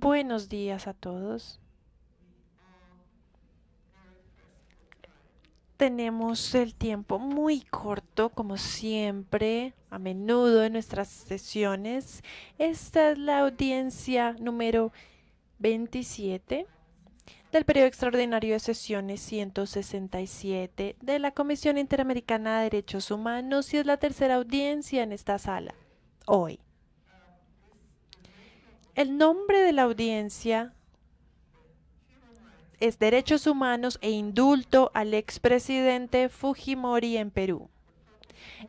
Buenos días a todos. Tenemos el tiempo muy corto, como siempre, a menudo en nuestras sesiones. Esta es la audiencia número 27 del periodo extraordinario de sesiones 167 de la Comisión Interamericana de Derechos Humanos y es la tercera audiencia en esta sala, hoy. El nombre de la audiencia es Derechos Humanos e Indulto al expresidente Fujimori en Perú.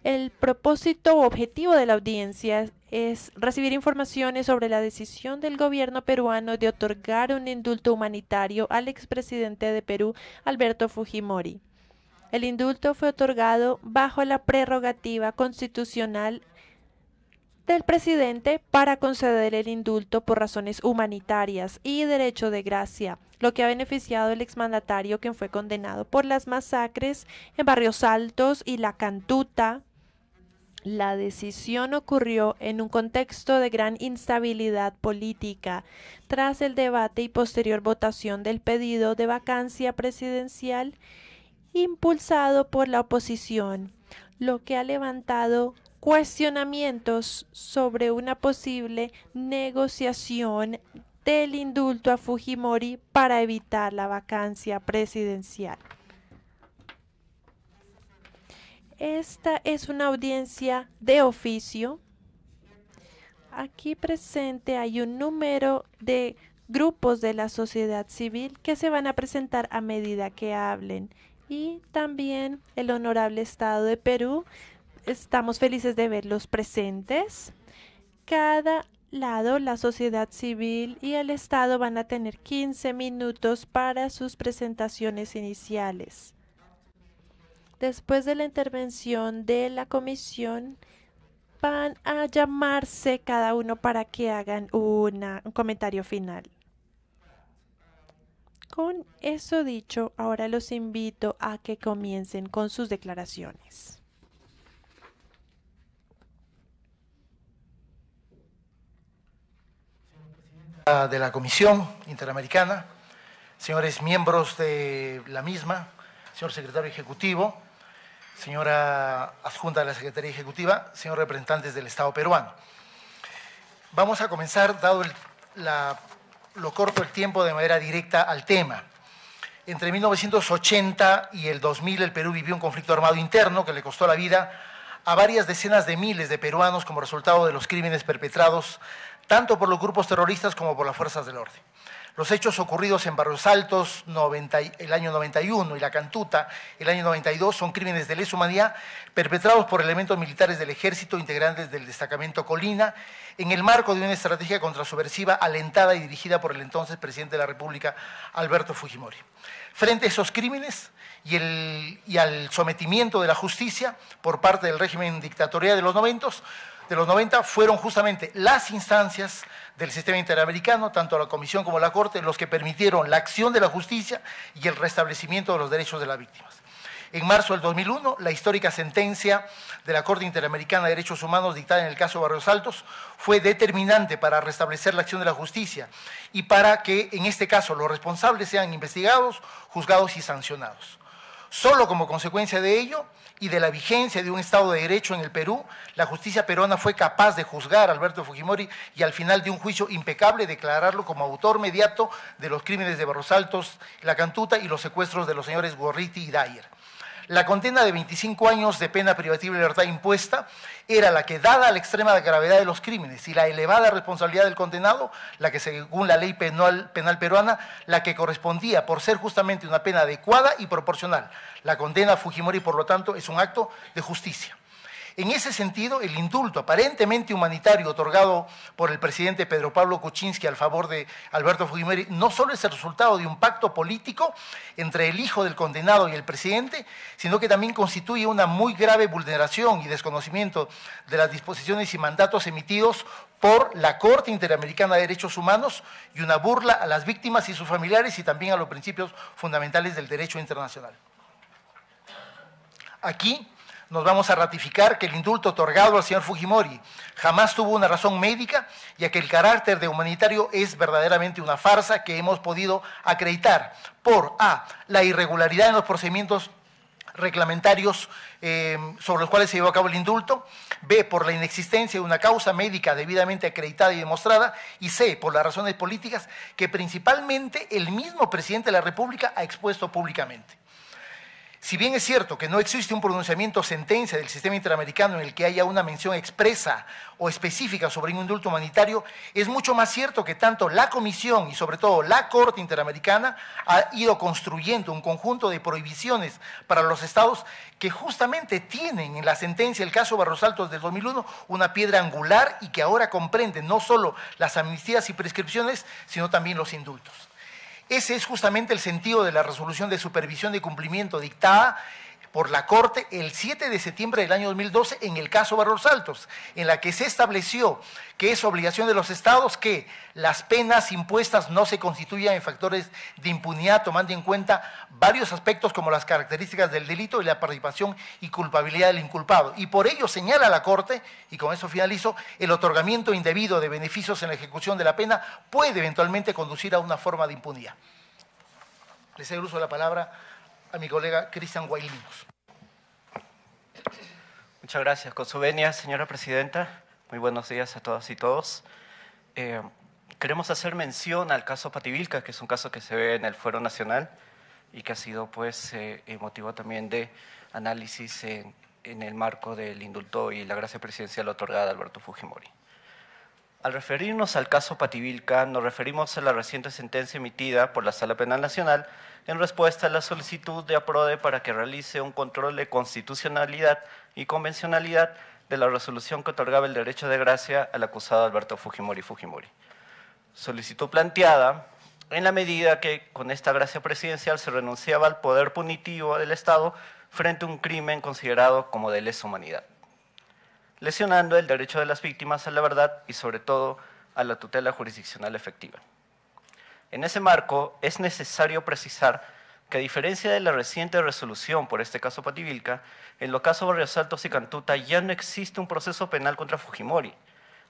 El propósito objetivo de la audiencia es recibir informaciones sobre la decisión del gobierno peruano de otorgar un indulto humanitario al expresidente de Perú, Alberto Fujimori. El indulto fue otorgado bajo la prerrogativa constitucional del presidente para conceder el indulto por razones humanitarias y derecho de gracia, lo que ha beneficiado al exmandatario quien fue condenado por las masacres en Barrios Altos y La Cantuta. La decisión ocurrió en un contexto de gran instabilidad política, tras el debate y posterior votación del pedido de vacancia presidencial impulsado por la oposición, lo que ha levantado cuestionamientos sobre una posible negociación del indulto a Fujimori para evitar la vacancia presidencial. Esta es una audiencia de oficio. Aquí presente hay un número de grupos de la sociedad civil que se van a presentar a medida que hablen. Y también el Honorable Estado de Perú estamos felices de verlos presentes. Cada lado, la sociedad civil y el Estado van a tener 15 minutos para sus presentaciones iniciales. Después de la intervención de la comisión, van a llamarse cada uno para que hagan un comentario final. Con eso dicho, ahora los invito a que comiencen con sus declaraciones. de la Comisión Interamericana, señores miembros de la misma, señor secretario ejecutivo, señora adjunta de la Secretaría Ejecutiva, señor representantes del Estado peruano. Vamos a comenzar, dado lo corto el tiempo, de manera directa al tema. Entre 1980 y el 2000 el Perú vivió un conflicto armado interno que le costó la vida a varias decenas de miles de peruanos como resultado de los crímenes perpetrados tanto por los grupos terroristas como por las fuerzas del orden. Los hechos ocurridos en Barrios Altos el año 91 y La Cantuta el año 92 son crímenes de lesa humanidad perpetrados por elementos militares del ejército integrantes del destacamento Colina en el marco de una estrategia subversiva alentada y dirigida por el entonces presidente de la República, Alberto Fujimori. Frente a esos crímenes y, y al sometimiento de la justicia por parte del régimen dictatorial de los noventos, de los 90 fueron justamente las instancias del sistema interamericano, tanto la Comisión como la Corte, los que permitieron la acción de la justicia y el restablecimiento de los derechos de las víctimas. En marzo del 2001, la histórica sentencia de la Corte Interamericana de Derechos Humanos dictada en el caso Barrios Altos fue determinante para restablecer la acción de la justicia y para que, en este caso, los responsables sean investigados, juzgados y sancionados. Solo como consecuencia de ello y de la vigencia de un Estado de Derecho en el Perú, la justicia peruana fue capaz de juzgar a Alberto Fujimori y al final de un juicio impecable declararlo como autor mediato de los crímenes de Barros Altos, La Cantuta y los secuestros de los señores Gorriti y Dyer. La condena de 25 años de pena privativa de libertad impuesta era la que, dada la extrema gravedad de los crímenes y la elevada responsabilidad del condenado, la que según la ley penal, penal peruana, la que correspondía por ser justamente una pena adecuada y proporcional. La condena a Fujimori, por lo tanto, es un acto de justicia. En ese sentido, el indulto aparentemente humanitario otorgado por el presidente Pedro Pablo Kuczynski al favor de Alberto Fujimori no solo es el resultado de un pacto político entre el hijo del condenado y el presidente, sino que también constituye una muy grave vulneración y desconocimiento de las disposiciones y mandatos emitidos por la Corte Interamericana de Derechos Humanos y una burla a las víctimas y sus familiares y también a los principios fundamentales del derecho internacional. Aquí nos vamos a ratificar que el indulto otorgado al señor Fujimori jamás tuvo una razón médica, ya que el carácter de humanitario es verdaderamente una farsa que hemos podido acreditar por A, la irregularidad en los procedimientos reglamentarios eh, sobre los cuales se llevó a cabo el indulto, B, por la inexistencia de una causa médica debidamente acreditada y demostrada, y C, por las razones políticas que principalmente el mismo presidente de la República ha expuesto públicamente. Si bien es cierto que no existe un pronunciamiento o sentencia del sistema interamericano en el que haya una mención expresa o específica sobre un indulto humanitario, es mucho más cierto que tanto la Comisión y sobre todo la Corte Interamericana ha ido construyendo un conjunto de prohibiciones para los estados que justamente tienen en la sentencia el caso Barros Altos del 2001 una piedra angular y que ahora comprende no solo las amnistías y prescripciones, sino también los indultos. Ese es justamente el sentido de la resolución de supervisión de cumplimiento dictada por la Corte el 7 de septiembre del año 2012 en el caso Barros Altos, en la que se estableció que es obligación de los estados que las penas impuestas no se constituyan en factores de impunidad, tomando en cuenta varios aspectos como las características del delito y la participación y culpabilidad del inculpado. Y por ello señala la Corte, y con eso finalizo, el otorgamiento indebido de beneficios en la ejecución de la pena puede eventualmente conducir a una forma de impunidad. les cedo uso la palabra a mi colega Cristian Guaylinos. Muchas gracias. Con su venia, señora presidenta, muy buenos días a todas y todos. Eh, queremos hacer mención al caso Pativilca, que es un caso que se ve en el Fuero Nacional y que ha sido pues, eh, eh, motivo también de análisis en, en el marco del indulto y la gracia presidencial otorgada a Alberto Fujimori. Al referirnos al caso Pativilca, nos referimos a la reciente sentencia emitida por la Sala Penal Nacional en respuesta a la solicitud de APRODE para que realice un control de constitucionalidad y convencionalidad de la resolución que otorgaba el derecho de gracia al acusado Alberto Fujimori Fujimori. Solicitud planteada en la medida que con esta gracia presidencial se renunciaba al poder punitivo del Estado frente a un crimen considerado como de lesa humanidad, lesionando el derecho de las víctimas a la verdad y sobre todo a la tutela jurisdiccional efectiva. En ese marco, es necesario precisar que a diferencia de la reciente resolución por este caso Pativilca, en los casos Barrios Altos y Cantuta ya no existe un proceso penal contra Fujimori,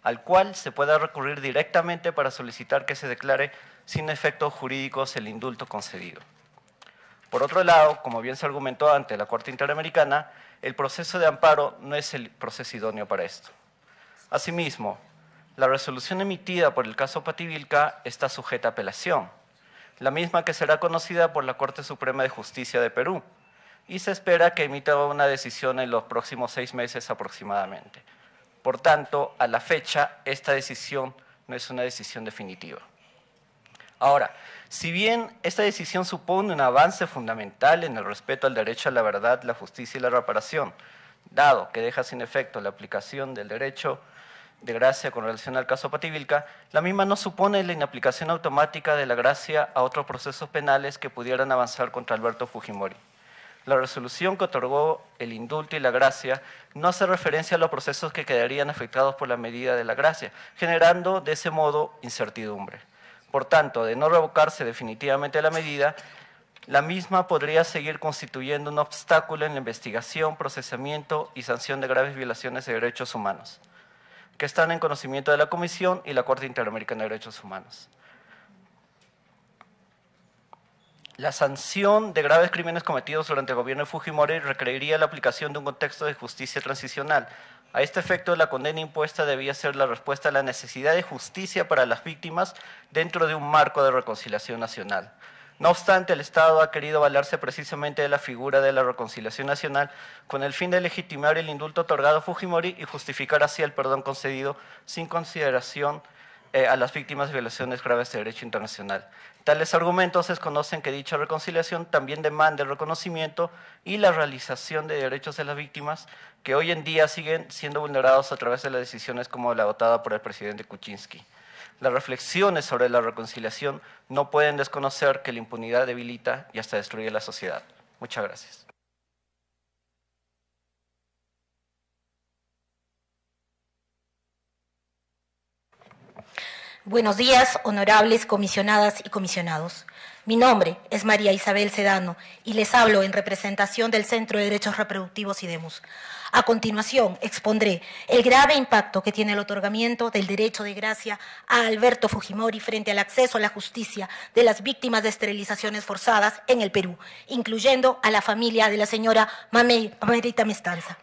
al cual se pueda recurrir directamente para solicitar que se declare sin efectos jurídicos el indulto concedido. Por otro lado, como bien se argumentó ante la Corte Interamericana, el proceso de amparo no es el proceso idóneo para esto. Asimismo, la resolución emitida por el caso Pativilca está sujeta a apelación, la misma que será conocida por la Corte Suprema de Justicia de Perú, y se espera que emita una decisión en los próximos seis meses aproximadamente. Por tanto, a la fecha, esta decisión no es una decisión definitiva. Ahora, si bien esta decisión supone un avance fundamental en el respeto al derecho a la verdad, la justicia y la reparación, dado que deja sin efecto la aplicación del derecho de gracia con relación al caso Pativilca, la misma no supone la inaplicación automática de la gracia a otros procesos penales que pudieran avanzar contra Alberto Fujimori. La resolución que otorgó el indulto y la gracia no hace referencia a los procesos que quedarían afectados por la medida de la gracia, generando de ese modo incertidumbre. Por tanto, de no revocarse definitivamente la medida, la misma podría seguir constituyendo un obstáculo en la investigación, procesamiento y sanción de graves violaciones de derechos humanos que están en conocimiento de la Comisión y la Corte Interamericana de Derechos Humanos. La sanción de graves crímenes cometidos durante el gobierno de Fujimori requeriría la aplicación de un contexto de justicia transicional. A este efecto, la condena impuesta debía ser la respuesta a la necesidad de justicia para las víctimas dentro de un marco de reconciliación nacional. No obstante, el Estado ha querido valerse precisamente de la figura de la reconciliación nacional con el fin de legitimar el indulto otorgado a Fujimori y justificar así el perdón concedido sin consideración eh, a las víctimas de violaciones graves de derecho internacional. Tales argumentos desconocen que dicha reconciliación también demanda el reconocimiento y la realización de derechos de las víctimas que hoy en día siguen siendo vulnerados a través de las decisiones como la votada por el presidente Kuczynski. Las reflexiones sobre la reconciliación no pueden desconocer que la impunidad debilita y hasta destruye la sociedad. Muchas gracias. Buenos días, honorables comisionadas y comisionados. Mi nombre es María Isabel Sedano y les hablo en representación del Centro de Derechos Reproductivos y DEMUS. A continuación, expondré el grave impacto que tiene el otorgamiento del derecho de gracia a Alberto Fujimori frente al acceso a la justicia de las víctimas de esterilizaciones forzadas en el Perú, incluyendo a la familia de la señora Mamerita Mestanza.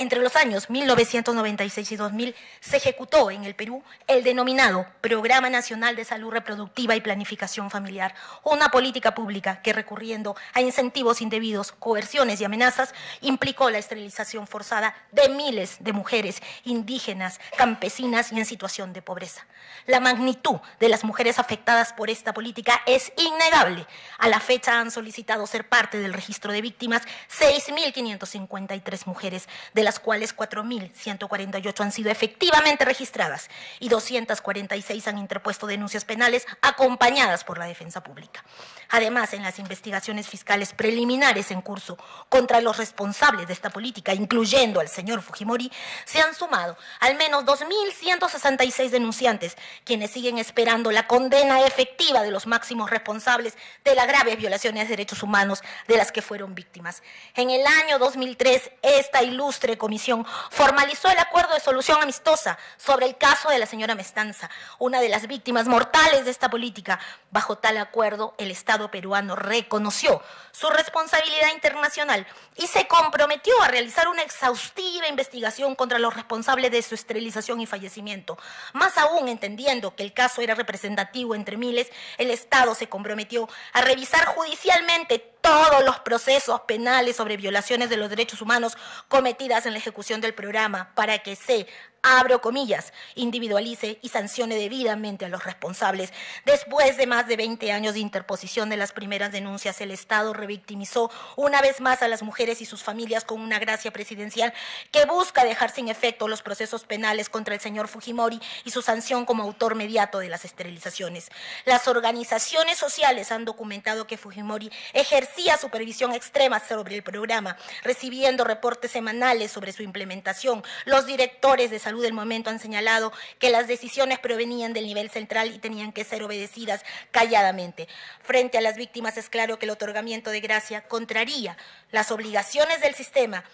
Entre los años 1996 y 2000 se ejecutó en el Perú el denominado Programa Nacional de Salud Reproductiva y Planificación Familiar, una política pública que recurriendo a incentivos indebidos, coerciones y amenazas, implicó la esterilización forzada de miles de mujeres indígenas, campesinas y en situación de pobreza. La magnitud de las mujeres afectadas por esta política es innegable. A la fecha han solicitado ser parte del registro de víctimas 6.553 mujeres de la las cuales 4.148 han sido efectivamente registradas y 246 han interpuesto denuncias penales acompañadas por la defensa pública. Además, en las investigaciones fiscales preliminares en curso contra los responsables de esta política, incluyendo al señor Fujimori, se han sumado al menos 2.166 denunciantes, quienes siguen esperando la condena efectiva de los máximos responsables de las graves violaciones de derechos humanos de las que fueron víctimas. En el año 2003, esta ilustre comisión formalizó el acuerdo de solución amistosa sobre el caso de la señora Mestanza, una de las víctimas mortales de esta política. Bajo tal acuerdo, el Estado Estado peruano reconoció su responsabilidad internacional y se comprometió a realizar una exhaustiva investigación contra los responsables de su esterilización y fallecimiento. Más aún, entendiendo que el caso era representativo entre miles, el Estado se comprometió a revisar judicialmente todos los procesos penales sobre violaciones de los derechos humanos cometidas en la ejecución del programa para que se, abro comillas, individualice y sancione debidamente a los responsables. Después de más de 20 años de interposición de las primeras denuncias, el Estado revictimizó una vez más a las mujeres y sus familias con una gracia presidencial que busca dejar sin efecto los procesos penales contra el señor Fujimori y su sanción como autor mediato de las esterilizaciones. Las organizaciones sociales han documentado que Fujimori ejerce ejercía supervisión extrema sobre el programa, recibiendo reportes semanales sobre su implementación. Los directores de salud del momento han señalado que las decisiones provenían del nivel central y tenían que ser obedecidas calladamente. Frente a las víctimas es claro que el otorgamiento de gracia contraría las obligaciones del sistema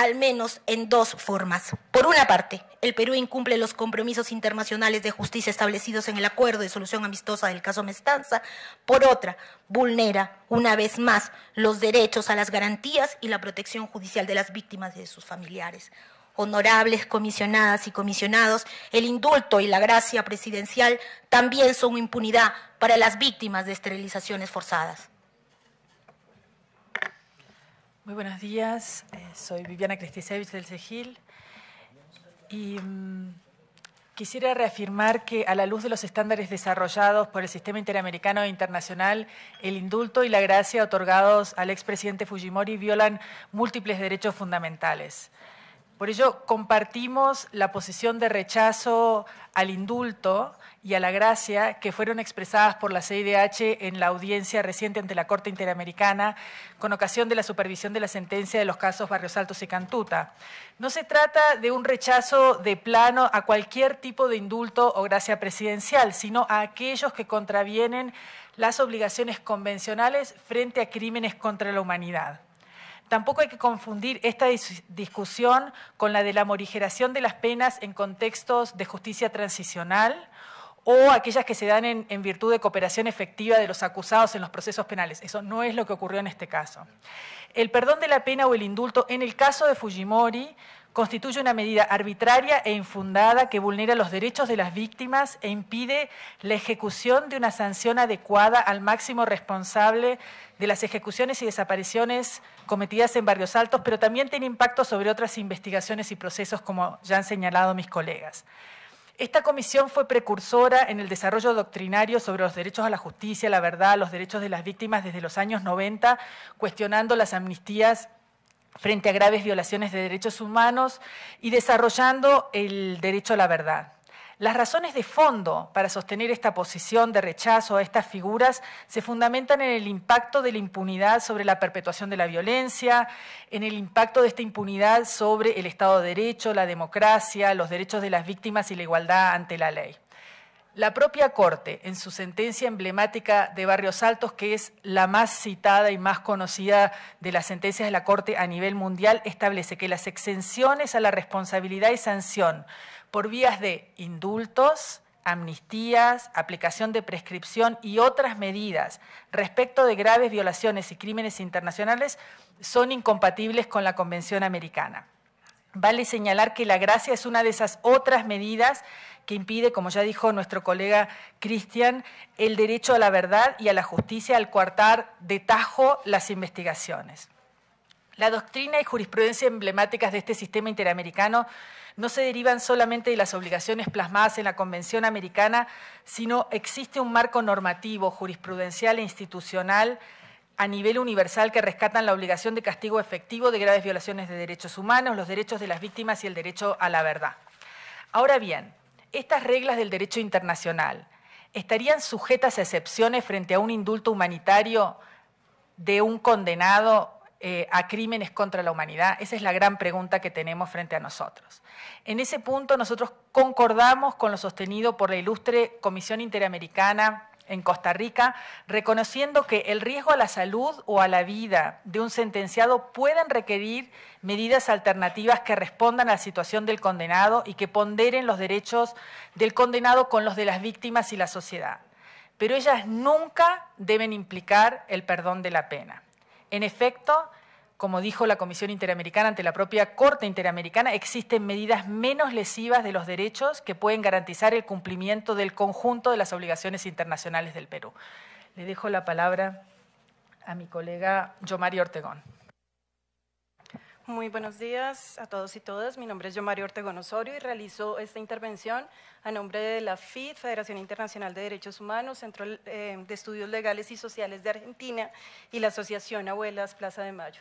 al menos en dos formas. Por una parte, el Perú incumple los compromisos internacionales de justicia establecidos en el acuerdo de solución amistosa del caso Mestanza. Por otra, vulnera una vez más los derechos a las garantías y la protección judicial de las víctimas y de sus familiares. Honorables comisionadas y comisionados, el indulto y la gracia presidencial también son impunidad para las víctimas de esterilizaciones forzadas. Muy buenos días, eh, soy Viviana Cristisevich del CEGIL y mm, quisiera reafirmar que a la luz de los estándares desarrollados por el sistema interamericano e internacional, el indulto y la gracia otorgados al expresidente Fujimori violan múltiples derechos fundamentales. Por ello, compartimos la posición de rechazo al indulto y a la gracia que fueron expresadas por la CIDH en la audiencia reciente ante la Corte Interamericana con ocasión de la supervisión de la sentencia de los casos Barrios Altos y Cantuta. No se trata de un rechazo de plano a cualquier tipo de indulto o gracia presidencial, sino a aquellos que contravienen las obligaciones convencionales frente a crímenes contra la humanidad. Tampoco hay que confundir esta discusión con la de la morigeración de las penas en contextos de justicia transicional o aquellas que se dan en, virtud de cooperación efectiva de los acusados en los procesos penales. Eso no es lo que ocurrió en este caso. El perdón de la pena o el indulto, en el caso de Fujimori, constituye una medida arbitraria e infundada que vulnera los derechos de las víctimas e impide la ejecución de una sanción adecuada al máximo responsable de las ejecuciones y desapariciones cometidas en Barrios Altos, pero también tiene impacto sobre otras investigaciones y procesos, como ya han señalado mis colegas. Esta comisión fue precursora en el desarrollo doctrinario sobre los derechos a la justicia, la verdad, los derechos de las víctimas desde los años 90, cuestionando las amnistías frente a graves violaciones de derechos humanos y desarrollando el derecho a la verdad. Las razones de fondo para sostener esta posición de rechazo a estas figuras se fundamentan en el impacto de la impunidad sobre la perpetuación de la violencia, en el impacto de esta impunidad sobre el Estado de Derecho, la democracia, los derechos de las víctimas y la igualdad ante la ley. La propia Corte, en su sentencia emblemática de Barrios Altos, que es la más citada y más conocida de las sentencias de la Corte a nivel mundial, establece que las exenciones a la responsabilidad y sanción por vías de indultos, amnistías, aplicación de prescripción y otras medidas respecto de graves violaciones y crímenes internacionales son incompatibles con la Convención Americana. Vale señalar que la gracia es una de esas otras medidas que impide, como ya dijo nuestro colega Cristian, el derecho a la verdad y a la justicia al coartar de tajo las investigaciones. La doctrina y jurisprudencia emblemáticas de este sistema interamericano no se derivan solamente de las obligaciones plasmadas en la Convención Americana, sino existe un marco normativo, jurisprudencial e institucional a nivel universal que rescatan la obligación de castigo efectivo de graves violaciones de derechos humanos, los derechos de las víctimas y el derecho a la verdad. Ahora bien, estas reglas del derecho internacional estarían sujetas a excepciones frente a un indulto humanitario de un condenado eh, a crímenes contra la humanidad? Esa es la gran pregunta que tenemos frente a nosotros. En ese punto nosotros concordamos con lo sostenido por la ilustre Comisión Interamericana en Costa Rica, reconociendo que el riesgo a la salud o a la vida de un sentenciado pueden requerir medidas alternativas que respondan a la situación del condenado y que ponderen los derechos del condenado con los de las víctimas y la sociedad. Pero ellas nunca deben implicar el perdón de la pena. En efecto, como dijo la Comisión Interamericana ante la propia Corte Interamericana, existen medidas menos lesivas de los derechos que pueden garantizar el cumplimiento del conjunto de las obligaciones internacionales del Perú. Le dejo la palabra a mi colega Yomari Ortegón. Muy buenos días a todos y todas. Mi nombre es Yomari Ortegón Osorio y realizo esta intervención a nombre de la FID, Federación Internacional de Derechos Humanos, Centro eh, de Estudios Legales y Sociales de Argentina y la Asociación Abuelas Plaza de Mayo.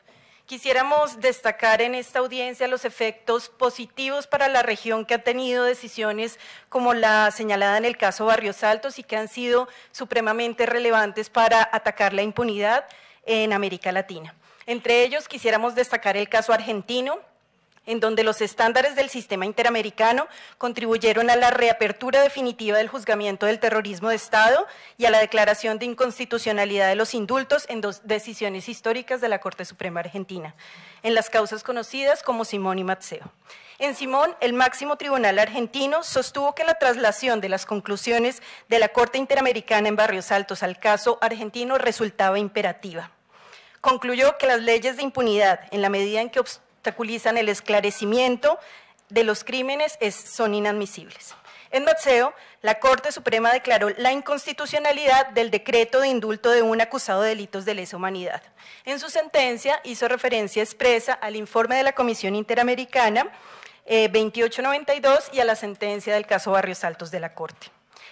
Quisiéramos destacar en esta audiencia los efectos positivos para la región que ha tenido decisiones como la señalada en el caso Barrios Altos y que han sido supremamente relevantes para atacar la impunidad en América Latina. Entre ellos quisiéramos destacar el caso argentino, en donde los estándares del sistema interamericano contribuyeron a la reapertura definitiva del juzgamiento del terrorismo de Estado y a la declaración de inconstitucionalidad de los indultos en dos decisiones históricas de la Corte Suprema Argentina, en las causas conocidas como Simón y Matzeo. En Simón, el máximo tribunal argentino sostuvo que la traslación de las conclusiones de la Corte Interamericana en Barrios Altos al caso argentino resultaba imperativa. Concluyó que las leyes de impunidad, en la medida en que obstaculizan el esclarecimiento de los crímenes son inadmisibles. En Matseo, la Corte Suprema declaró la inconstitucionalidad del decreto de indulto de un acusado de delitos de lesa humanidad. En su sentencia hizo referencia expresa al informe de la Comisión Interamericana 2892 eh, y a la sentencia del caso Barrios Altos de la Corte.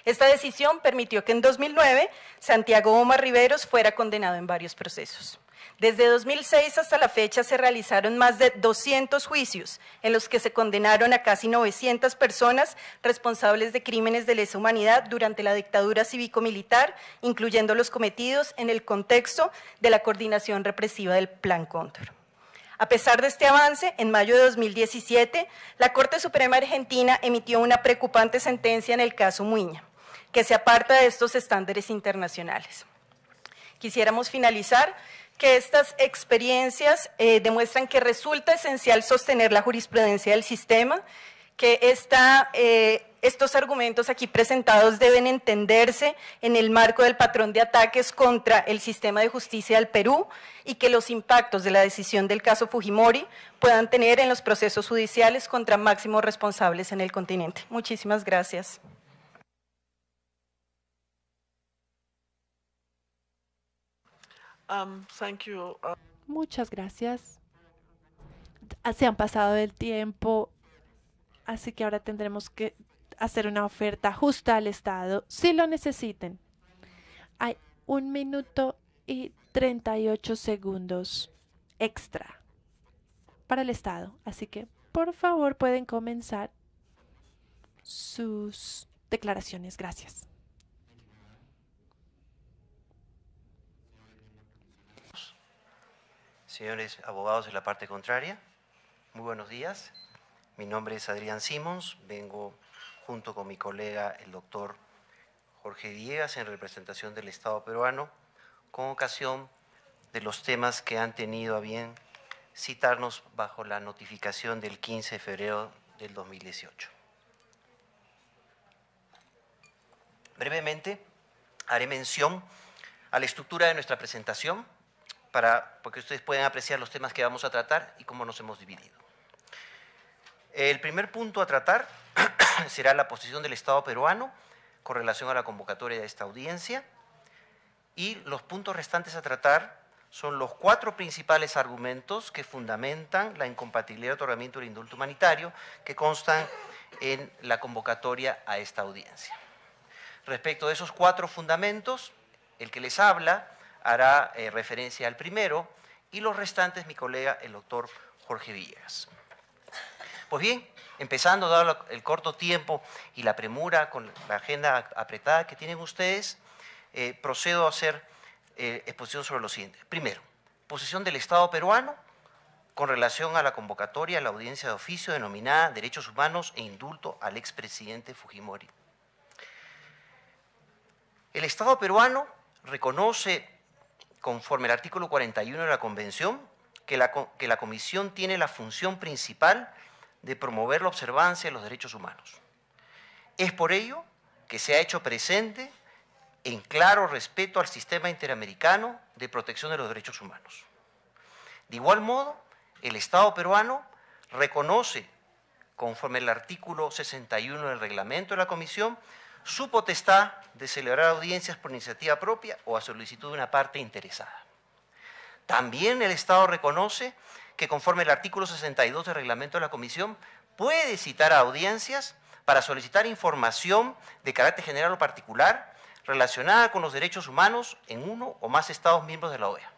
Esta decisión permitió que en 2009 Santiago Omar Riveros fuera condenado en varios procesos. Desde 2006 hasta la fecha se realizaron más de 200 juicios en los que se condenaron a casi 900 personas responsables de crímenes de lesa humanidad durante la dictadura cívico-militar, incluyendo los cometidos en el contexto de la coordinación represiva del Plan Cóndor. A pesar de este avance, en mayo de 2017, la Corte Suprema Argentina emitió una preocupante sentencia en el caso Muña, que se aparta de estos estándares internacionales. Quisiéramos finalizar que estas experiencias eh, demuestran que resulta esencial sostener la jurisprudencia del sistema, que eh, estos argumentos aquí presentados deben entenderse en el marco del patrón de ataques contra el sistema de justicia del Perú y que los impactos de la decisión del caso Fujimori puedan tener en los procesos judiciales contra máximos responsables en el continente. Muchísimas gracias. Um, thank you. Uh, Muchas gracias. Ah, se han pasado el tiempo, así que ahora tendremos que hacer una oferta justa al Estado si lo necesiten. Hay un minuto y 38 segundos extra para el Estado, así que por favor pueden comenzar sus declaraciones. Gracias. Señores abogados de la parte contraria, muy buenos días. Mi nombre es Adrián Simons, vengo junto con mi colega el doctor Jorge Diegas en representación del Estado peruano con ocasión de los temas que han tenido a bien citarnos bajo la notificación del 15 de febrero del 2018. Brevemente haré mención a la estructura de nuestra presentación para, porque ustedes puedan apreciar los temas que vamos a tratar y cómo nos hemos dividido. El primer punto a tratar será la posición del Estado peruano con relación a la convocatoria de esta audiencia y los puntos restantes a tratar son los cuatro principales argumentos que fundamentan la incompatibilidad de otorgamiento del indulto humanitario que constan en la convocatoria a esta audiencia. Respecto de esos cuatro fundamentos, el que les habla hará eh, referencia al primero y los restantes mi colega el doctor Jorge Villas. Pues bien, empezando, dado el corto tiempo y la premura con la agenda apretada que tienen ustedes, eh, procedo a hacer eh, exposición sobre lo siguiente. Primero, posición del Estado peruano con relación a la convocatoria a la audiencia de oficio denominada Derechos Humanos e Indulto al expresidente Fujimori. El Estado peruano reconoce conforme al artículo 41 de la Convención, que la, Comisión tiene la función principal de promover la observancia de los derechos humanos. Es por ello que se ha hecho presente en claro respeto al sistema interamericano de protección de los derechos humanos. De igual modo, el Estado peruano reconoce, conforme al artículo 61 del reglamento de la Comisión, su potestad de celebrar audiencias por iniciativa propia o a solicitud de una parte interesada. También el Estado reconoce que conforme al artículo 62 del reglamento de la Comisión puede citar a audiencias para solicitar información de carácter general o particular relacionada con los derechos humanos en uno o más Estados miembros de la OEA.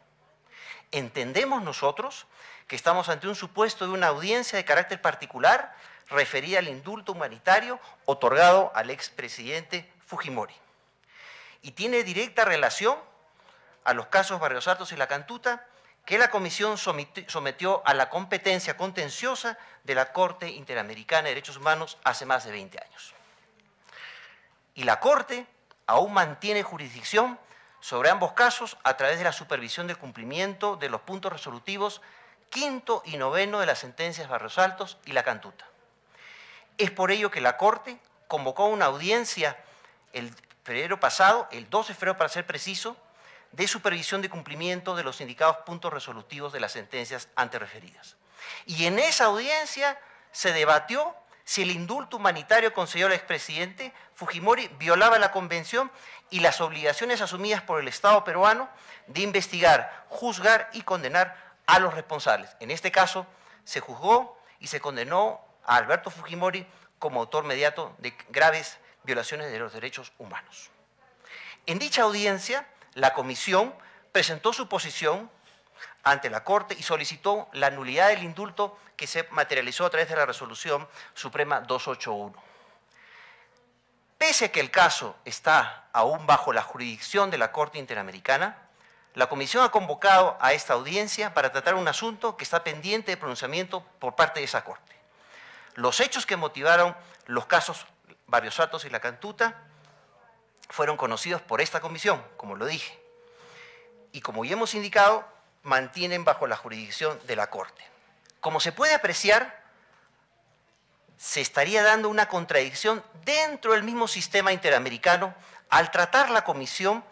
Entendemos nosotros que estamos ante un supuesto de una audiencia de carácter particular refería al indulto humanitario otorgado al expresidente Fujimori. Y tiene directa relación a los casos Barrios Altos y La Cantuta que la Comisión sometió a la competencia contenciosa de la Corte Interamericana de Derechos Humanos hace más de 20 años. Y la Corte aún mantiene jurisdicción sobre ambos casos a través de la supervisión del cumplimiento de los puntos resolutivos quinto y noveno de las sentencias Barrios Altos y La Cantuta. Es por ello que la Corte convocó una audiencia el febrero pasado, el 12 de febrero para ser preciso, de supervisión de cumplimiento de los indicados puntos resolutivos de las sentencias antes referidas. Y en esa audiencia se debatió si el indulto humanitario concedido al expresidente Fujimori violaba la convención y las obligaciones asumidas por el Estado peruano de investigar, juzgar y condenar a los responsables. En este caso, se juzgó y se condenó a Alberto Fujimori como autor mediato de graves violaciones de los derechos humanos. En dicha audiencia, la comisión presentó su posición ante la Corte y solicitó la nulidad del indulto que se materializó a través de la resolución Suprema 281. Pese a que el caso está aún bajo la jurisdicción de la Corte Interamericana, la Comisión ha convocado a esta audiencia para tratar un asunto que está pendiente de pronunciamiento por parte de esa Corte. Los hechos que motivaron los casos varios y La Cantuta fueron conocidos por esta comisión, como lo dije, y como ya hemos indicado, mantienen bajo la jurisdicción de la Corte. Como se puede apreciar, se estaría dando una contradicción dentro del mismo sistema interamericano al tratar la comisión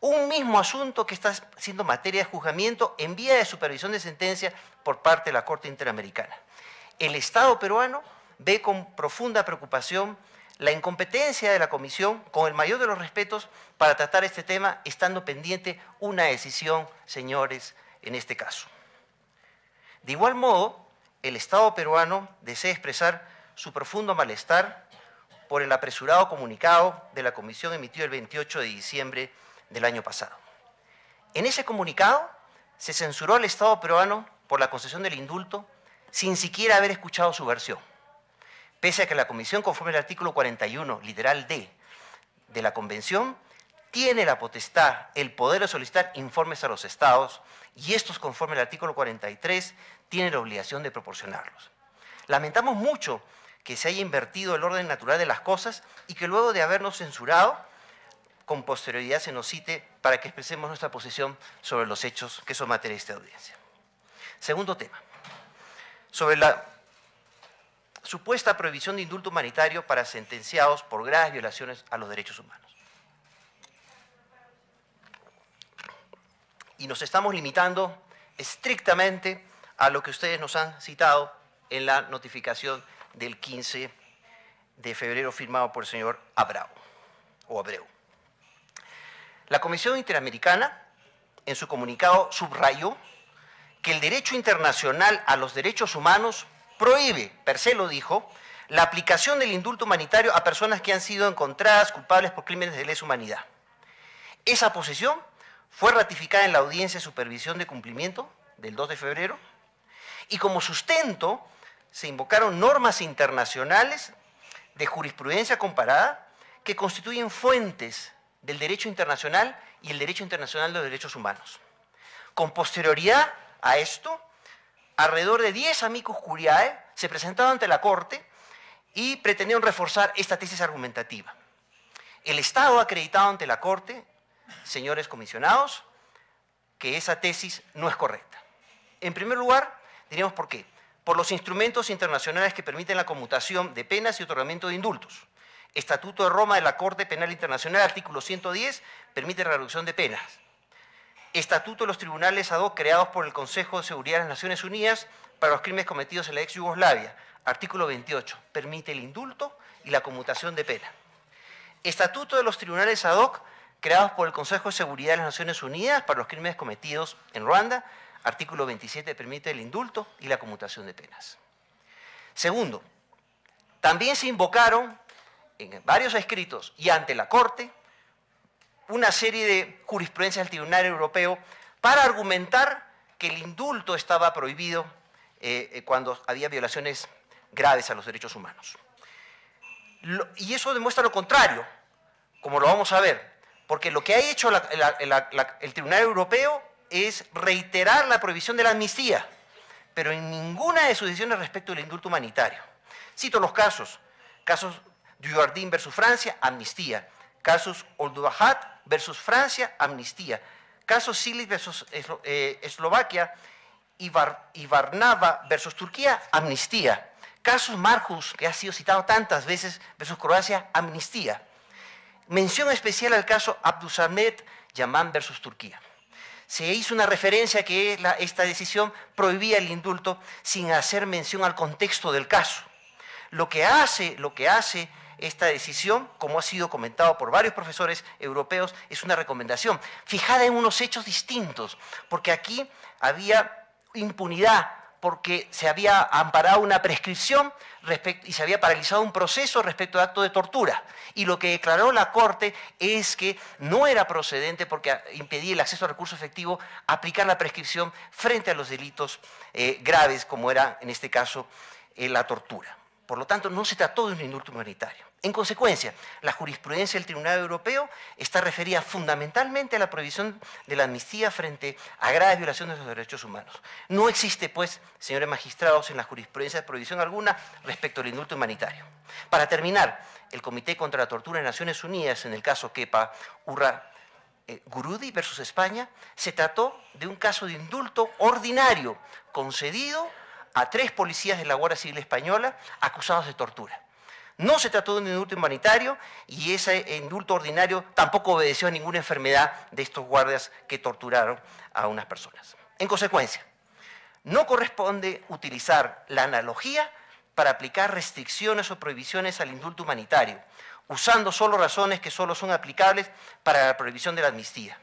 un mismo asunto que está siendo materia de juzgamiento en vía de supervisión de sentencia por parte de la Corte Interamericana el Estado peruano ve con profunda preocupación la incompetencia de la Comisión, con el mayor de los respetos, para tratar este tema, estando pendiente una decisión, señores, en este caso. De igual modo, el Estado peruano desea expresar su profundo malestar por el apresurado comunicado de la Comisión emitido el 28 de diciembre del año pasado. En ese comunicado se censuró al Estado peruano por la concesión del indulto sin siquiera haber escuchado su versión. Pese a que la Comisión, conforme al artículo 41, literal D, de la Convención, tiene la potestad, el poder de solicitar informes a los estados y estos, conforme al artículo 43, tienen la obligación de proporcionarlos. Lamentamos mucho que se haya invertido el orden natural de las cosas y que luego de habernos censurado, con posterioridad se nos cite para que expresemos nuestra posición sobre los hechos que son materia de esta audiencia. Segundo tema sobre la supuesta prohibición de indulto humanitario para sentenciados por graves violaciones a los derechos humanos. Y nos estamos limitando estrictamente a lo que ustedes nos han citado en la notificación del 15 de febrero firmado por el señor Abreu. O Abreu. La Comisión Interamericana, en su comunicado, subrayó que el derecho internacional a los derechos humanos prohíbe, per se lo dijo, la aplicación del indulto humanitario a personas que han sido encontradas culpables por crímenes de lesa humanidad. Esa posición fue ratificada en la audiencia de supervisión de cumplimiento del 2 de febrero y como sustento se invocaron normas internacionales de jurisprudencia comparada que constituyen fuentes del derecho internacional y el derecho internacional de los derechos humanos. Con posterioridad a esto, alrededor de 10 amigos curiae eh, se presentaron ante la Corte y pretendieron reforzar esta tesis argumentativa. El Estado ha acreditado ante la Corte, señores comisionados, que esa tesis no es correcta. En primer lugar, diríamos por qué. Por los instrumentos internacionales que permiten la conmutación de penas y otorgamiento de indultos. Estatuto de Roma de la Corte Penal Internacional, artículo 110, permite la reducción de penas. Estatuto de los tribunales ad hoc creados por el Consejo de Seguridad de las Naciones Unidas para los crímenes cometidos en la ex Yugoslavia. Artículo 28. Permite el indulto y la conmutación de pena. Estatuto de los tribunales ad hoc creados por el Consejo de Seguridad de las Naciones Unidas para los crímenes cometidos en Ruanda. Artículo 27 permite el indulto y la conmutación de penas. Segundo, también se invocaron en varios escritos y ante la Corte una serie de jurisprudencias del Tribunal Europeo para argumentar que el indulto estaba prohibido eh, eh, cuando había violaciones graves a los derechos humanos. y eso demuestra lo contrario, como lo vamos a ver, porque lo que ha hecho el Tribunal Europeo es reiterar la prohibición de la amnistía, pero en ninguna de sus decisiones respecto al indulto humanitario. Cito los casos, casos Duardin versus Francia, amnistía, casos Oldubahat versus Francia, amnistía. Caso Silic versus eh, Eslovaquia y, versus Turquía, amnistía. ...caso Marcus, que ha sido citado tantas veces, versus Croacia, amnistía. Mención especial al caso Abdusamed Yaman versus Turquía. Se hizo una referencia que esta decisión prohibía el indulto sin hacer mención al contexto del caso. Lo que hace, lo que hace esta decisión, como ha sido comentado por varios profesores europeos, es una recomendación, fijada en unos hechos distintos, porque aquí había impunidad porque se había amparado una prescripción y se había paralizado un proceso respecto al acto de tortura. Y lo que declaró la Corte es que no era procedente, porque impedía el acceso a recursos efectivos, aplicar la prescripción frente a los delitos eh, graves, como era en este caso eh, la tortura. Por lo tanto, no se trató de un indulto humanitario. En consecuencia, la jurisprudencia del Tribunal Europeo está referida fundamentalmente a la prohibición de la amnistía frente a graves violaciones de los derechos humanos. No existe, pues, señores magistrados, en la jurisprudencia de prohibición alguna respecto al indulto humanitario. Para terminar, el Comité contra la Tortura de Naciones Unidas, en el caso Kepa Urra eh, Gurudi versus España, se trató de un caso de indulto ordinario concedido a tres policías de la Guardia Civil Española acusados de tortura. No se trató de un indulto humanitario y ese indulto ordinario tampoco obedeció a ninguna enfermedad de estos guardias que torturaron a unas personas. En consecuencia, no corresponde utilizar la analogía para aplicar restricciones o prohibiciones al indulto humanitario, usando solo razones que solo son aplicables para la prohibición de la amnistía.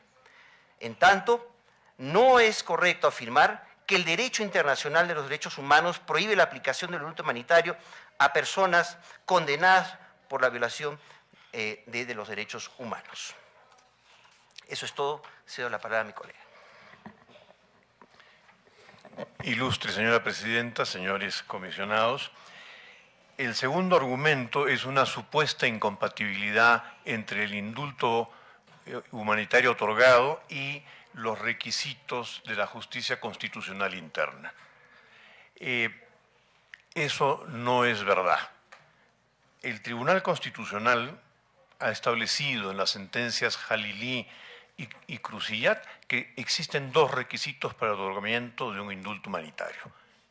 En tanto, no es correcto afirmar que el derecho internacional de los derechos humanos prohíbe la aplicación del indulto humanitario a personas condenadas por la violación eh, de, los derechos humanos. Eso es todo. Cedo la palabra a mi colega. Ilustre señora presidenta, señores comisionados. El segundo argumento es una supuesta incompatibilidad entre el indulto eh, humanitario otorgado y los requisitos de la justicia constitucional interna. Eh, eso no es verdad. El Tribunal Constitucional ha establecido en las sentencias Jalilí y, y Crucillat que existen dos requisitos para el otorgamiento de un indulto humanitario.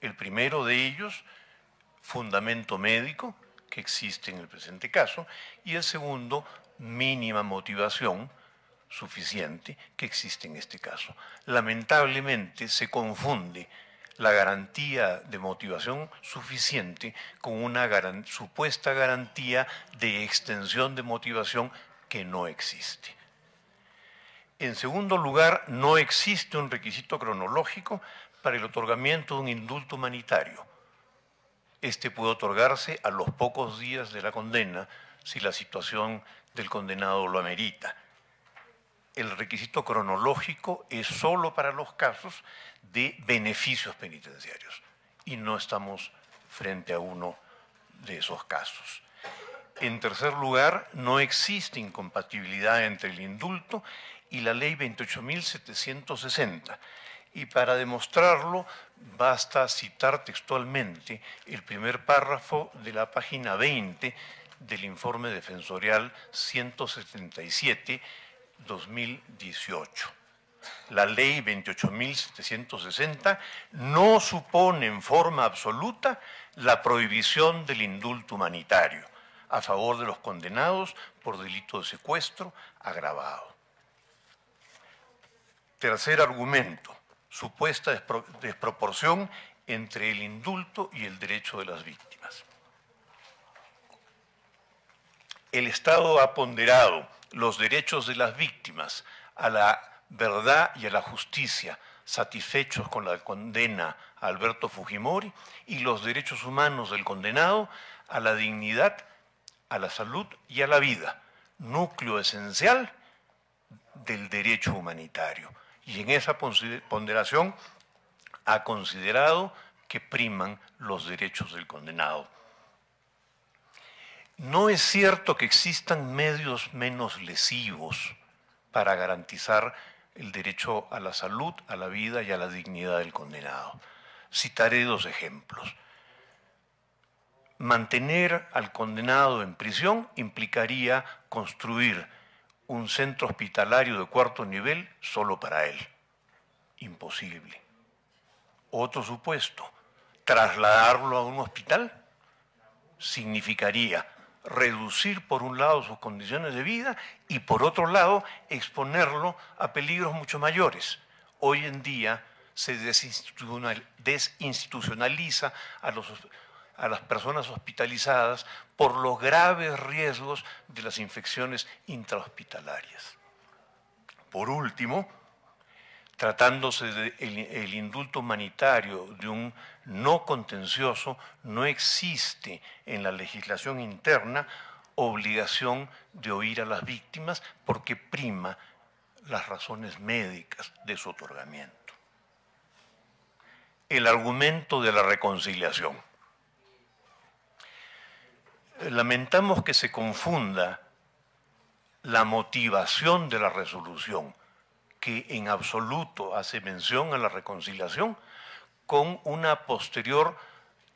El primero de ellos, fundamento médico, que existe en el presente caso, y el segundo, mínima motivación suficiente, que existe en este caso. Lamentablemente se confunde la garantía de motivación suficiente con una supuesta garantía de extensión de motivación que no existe. En segundo lugar, no existe un requisito cronológico para el otorgamiento de un indulto humanitario. Este puede otorgarse a los pocos días de la condena si la situación del condenado lo amerita el requisito cronológico es solo para los casos de beneficios penitenciarios y no estamos frente a uno de esos casos. En tercer lugar, no existe incompatibilidad entre el indulto y la ley 28.760. Y para demostrarlo, basta citar textualmente el primer párrafo de la página 20 del informe defensorial 177 2018. La ley 28.760 no supone en forma absoluta la prohibición del indulto humanitario a favor de los condenados por delito de secuestro agravado. Tercer argumento, supuesta desproporción entre el indulto y el derecho de las víctimas. El Estado ha ponderado los derechos de las víctimas a la verdad y a la justicia, satisfechos con la condena a Alberto Fujimori, y los derechos humanos del condenado a la dignidad, a la salud y a la vida, núcleo esencial del derecho humanitario. Y en esa ponderación ha considerado que priman los derechos del condenado. No es cierto que existan medios menos lesivos para garantizar el derecho a la salud, a la vida y a la dignidad del condenado. Citaré dos ejemplos. Mantener al condenado en prisión implicaría construir un centro hospitalario de cuarto nivel solo para él. Imposible. Otro supuesto, trasladarlo a un hospital significaría reducir por un lado sus condiciones de vida y por otro lado exponerlo a peligros mucho mayores. Hoy en día se desinstitucionaliza a, las personas hospitalizadas por los graves riesgos de las infecciones intrahospitalarias. Por último, tratándose del indulto humanitario, de un no contencioso, no existe en la legislación interna obligación de oír a las víctimas porque prima las razones médicas de su otorgamiento. El argumento de la reconciliación. Lamentamos que se confunda la motivación de la resolución que en absoluto hace mención a la reconciliación con una posterior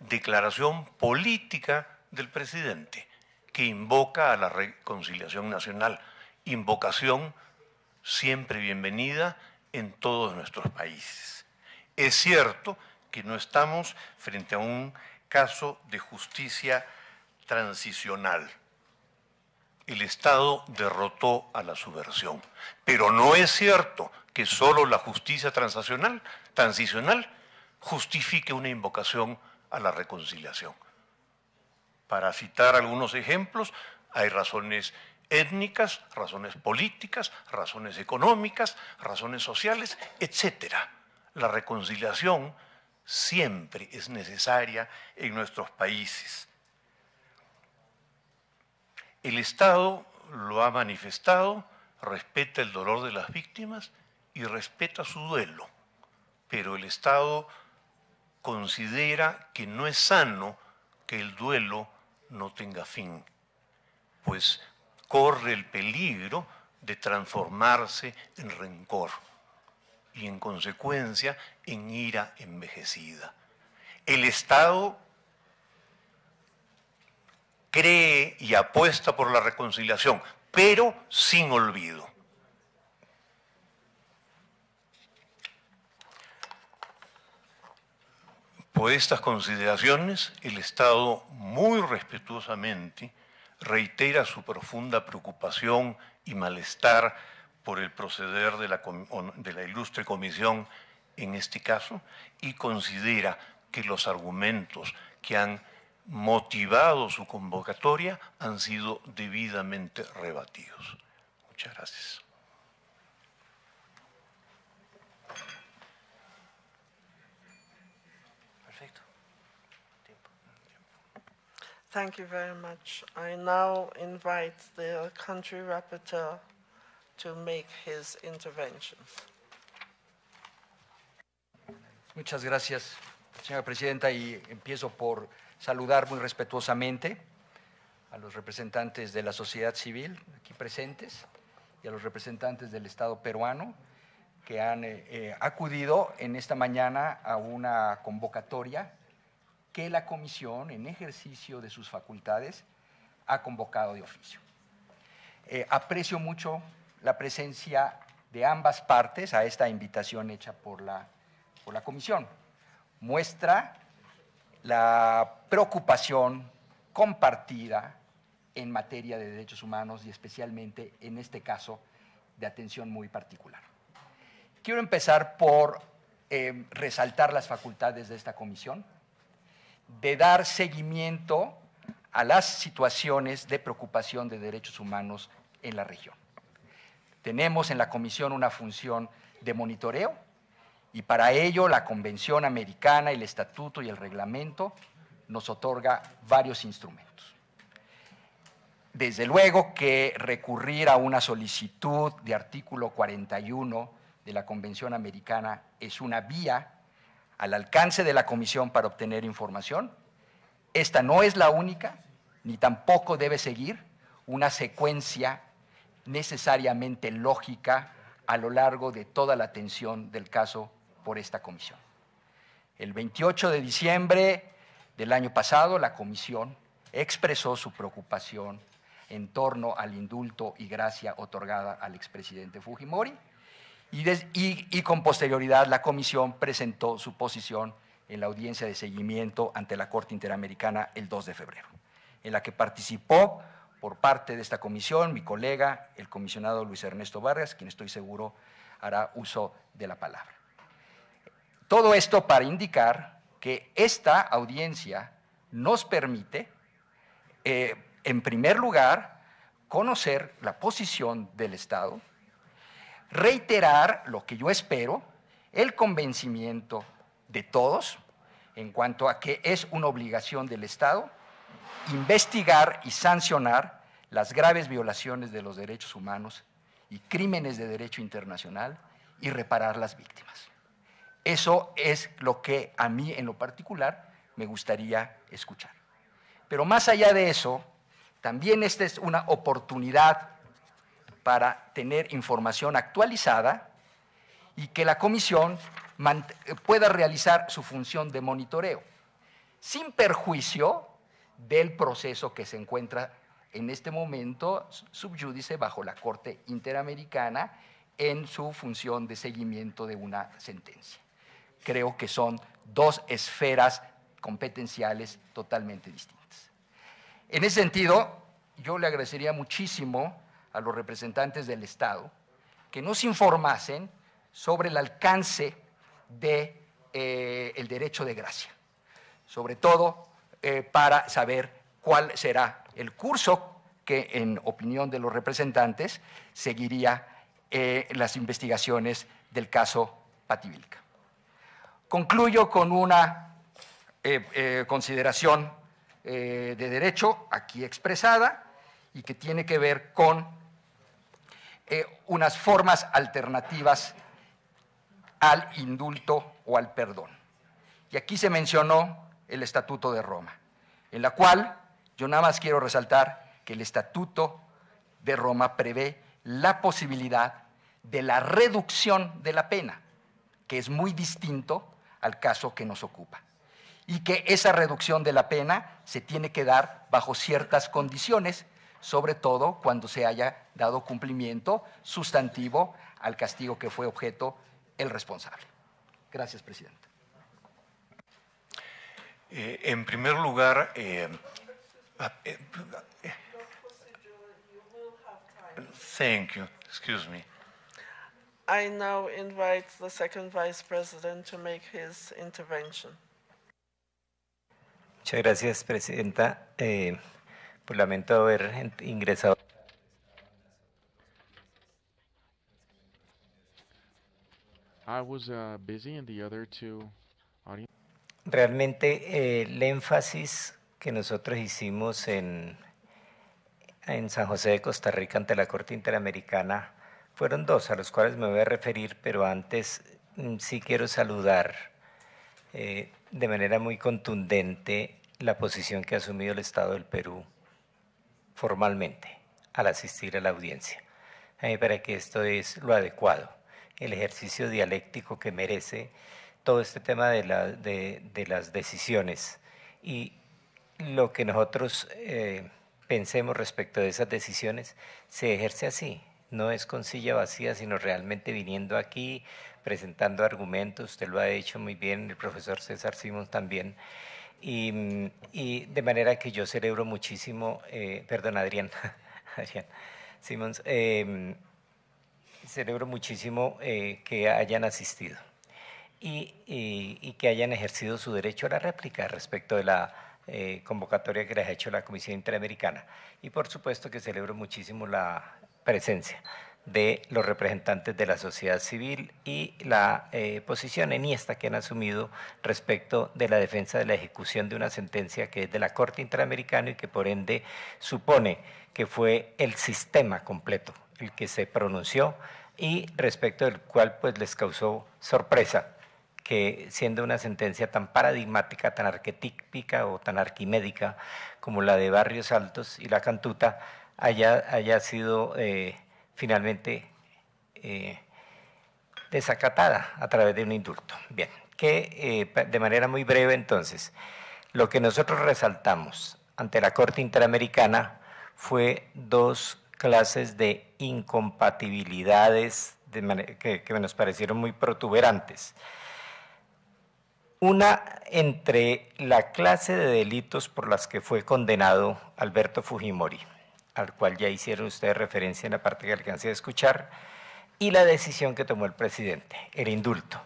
declaración política del presidente que invoca a la reconciliación nacional. Invocación siempre bienvenida en todos nuestros países. Es cierto que no estamos frente a un caso de justicia transicional el Estado derrotó a la subversión. Pero no es cierto que solo la justicia transaccional, transicional justifique una invocación a la reconciliación. Para citar algunos ejemplos, hay razones étnicas, razones políticas, razones económicas, razones sociales, etc. La reconciliación siempre es necesaria en nuestros países. El Estado lo ha manifestado, respeta el dolor de las víctimas y respeta su duelo, pero el Estado considera que no es sano que el duelo no tenga fin, pues corre el peligro de transformarse en rencor y en consecuencia en ira envejecida. El Estado cree y apuesta por la reconciliación, pero sin olvido. Por estas consideraciones, el Estado muy respetuosamente reitera su profunda preocupación y malestar por el proceder de la, ilustre comisión en este caso y considera que los argumentos que han motivado su convocatoria han sido debidamente rebatidos. Muchas gracias. Perfecto. Tiempo. Thank you very much. I now invite the country rapporteur to make his intervention. Muchas gracias, señora presidenta, y empiezo por saludar muy respetuosamente a los representantes de la sociedad civil aquí presentes y a los representantes del Estado peruano que han eh, eh, acudido en esta mañana a una convocatoria que la Comisión, en ejercicio de sus facultades, ha convocado de oficio. Eh, aprecio mucho la presencia de ambas partes a esta invitación hecha por la, por la Comisión. Muestra la preocupación compartida en materia de derechos humanos y especialmente en este caso de atención muy particular. Quiero empezar por em, resaltar las facultades de esta comisión, de dar seguimiento a las situaciones de preocupación de derechos humanos en la región. Tenemos en la comisión una función de monitoreo, y para ello la Convención Americana, el Estatuto y el Reglamento nos otorga varios instrumentos. Desde luego que recurrir a una solicitud de artículo 41 de la Convención Americana es una vía al alcance de la Comisión para obtener información. Esta no es la única, ni tampoco debe seguir una secuencia necesariamente lógica a lo largo de toda la atención del caso por esta comisión. El 28 de diciembre del año pasado, la comisión expresó su preocupación en torno al indulto y gracia otorgada al expresidente Fujimori y, con posterioridad la comisión presentó su posición en la audiencia de seguimiento ante la Corte Interamericana el 2 de febrero, en la que participó por parte de esta comisión mi colega, el comisionado Luis Ernesto Vargas, quien estoy seguro hará uso de la palabra. Todo esto para indicar que esta audiencia nos permite, eh, en primer lugar, conocer la posición del Estado, reiterar lo que yo espero, el convencimiento de todos en cuanto a que es una obligación del Estado investigar y sancionar las graves violaciones de los derechos humanos y crímenes de derecho internacional y reparar las víctimas. Eso es lo que a mí en lo particular me gustaría escuchar. Pero más allá de eso, también esta es una oportunidad para tener información actualizada y que la comisión pueda realizar su función de monitoreo, sin perjuicio del proceso que se encuentra en este momento subyúdice bajo la Corte Interamericana en su función de seguimiento de una sentencia creo que son dos esferas competenciales totalmente distintas. En ese sentido, yo le agradecería muchísimo a los representantes del Estado que nos informasen sobre el alcance del eh, derecho de gracia, sobre todo eh, para saber cuál será el curso que, en opinión de los representantes, seguiría eh, las investigaciones del caso Pativilca. Concluyo con una eh, eh, consideración eh, de derecho aquí expresada y que tiene que ver con unas formas alternativas al indulto o al perdón. Y aquí se mencionó el Estatuto de Roma, en la cual yo nada más quiero resaltar que el Estatuto de Roma prevé la posibilidad de la reducción de la pena, que es muy distinto al caso que nos ocupa. Y que esa reducción de la pena se tiene que dar bajo ciertas condiciones, sobre todo cuando se haya dado cumplimiento sustantivo al castigo que fue objeto el responsable. Gracias, presidente. Eh, en primer lugar, eh, eh, thank excuse me. I now invite the second vice president to make his intervention. Muchas gracias, presidenta. Eh, pues lamento haber ingresado. I was, uh, busy in the other two Realmente eh, el énfasis que nosotros hicimos en, en San José de Costa Rica ante la Corte Interamericana fueron dos a los cuales me voy a referir, pero antes mm, sí quiero saludar eh, de manera muy contundente la posición que ha asumido el Estado del Perú formalmente al asistir a la audiencia. A para que esto es lo adecuado, el ejercicio dialéctico que merece todo este tema de, las decisiones y lo que nosotros eh, pensemos respecto de esas decisiones se ejerce así, no es con silla vacía, sino realmente viniendo aquí, presentando argumentos, usted lo ha hecho muy bien, el profesor César Simons también, y, de manera que yo celebro muchísimo, eh, perdón Adrián, Adrián Simons, em, celebro muchísimo eh, que hayan asistido y, y, que hayan ejercido su derecho a la réplica respecto de la eh, convocatoria que les ha hecho la Comisión Interamericana. Y por supuesto que celebro muchísimo la presencia de los representantes de la sociedad civil y la eh, posición eniesta que han asumido respecto de la defensa de la ejecución de una sentencia que es de la Corte Interamericana y que por ende supone que fue el sistema completo el que se pronunció y respecto del cual pues les causó sorpresa que siendo una sentencia tan paradigmática, tan arquetípica o tan arquimédica como la de Barrios Altos y la Cantuta, haya, sido eh, finalmente eh, desacatada a través de un indulto. Bien, que eh, de manera muy breve entonces, lo que nosotros resaltamos ante la Corte Interamericana fue dos clases de incompatibilidades que, que nos parecieron muy protuberantes. Una entre la clase de delitos por las que fue condenado Alberto Fujimori, al cual ya hicieron ustedes referencia en la parte que alcancé a escuchar, y la decisión que tomó el presidente, el indulto.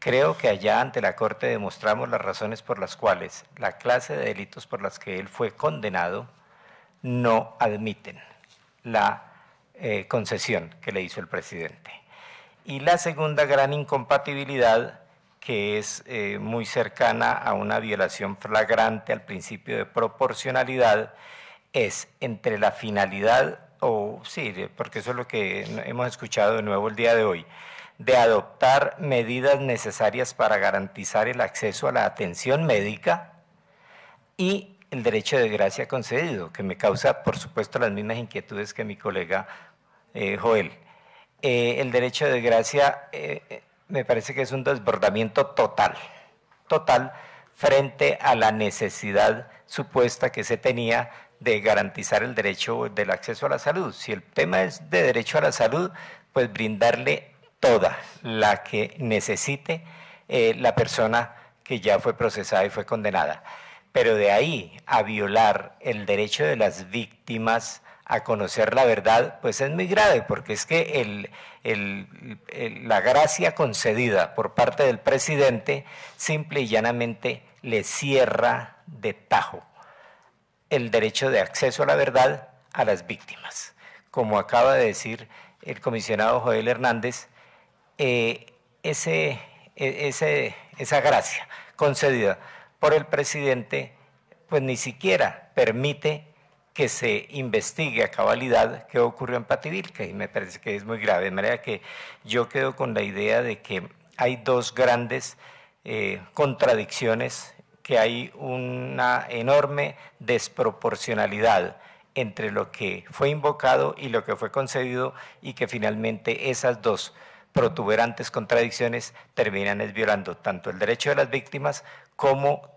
Creo que allá ante la Corte demostramos las razones por las cuales la clase de delitos por las que él fue condenado no admiten la eh, concesión que le hizo el presidente. Y la segunda gran incompatibilidad, que es eh, muy cercana a una violación flagrante al principio de proporcionalidad, es entre la finalidad, o sí, porque eso es lo que hemos escuchado de nuevo el día de hoy, de adoptar medidas necesarias para garantizar el acceso a la atención médica y el derecho de gracia concedido, que me causa, por supuesto, las mismas inquietudes que mi colega eh, Joel. Eh, el derecho de gracia eh, me parece que es un desbordamiento total, total, frente a la necesidad supuesta que se tenía de garantizar el derecho del acceso a la salud. Si el tema es de derecho a la salud, pues brindarle toda la que necesite eh, la persona que ya fue procesada y fue condenada. Pero de ahí a violar el derecho de las víctimas a conocer la verdad, pues es muy grave, porque es que la gracia concedida por parte del presidente simple y llanamente le cierra de tajo el derecho de acceso a la verdad a las víctimas. Como acaba de decir el comisionado Joel Hernández, eh, e, esa gracia concedida por el presidente pues ni siquiera permite que se investigue a cabalidad qué ocurrió en Pativilca y me parece que es muy grave. De manera que yo quedo con la idea de que hay dos grandes eh, contradicciones que hay una enorme desproporcionalidad entre lo que fue invocado y lo que fue concedido y que finalmente esas dos protuberantes contradicciones terminan violando tanto el derecho de las víctimas como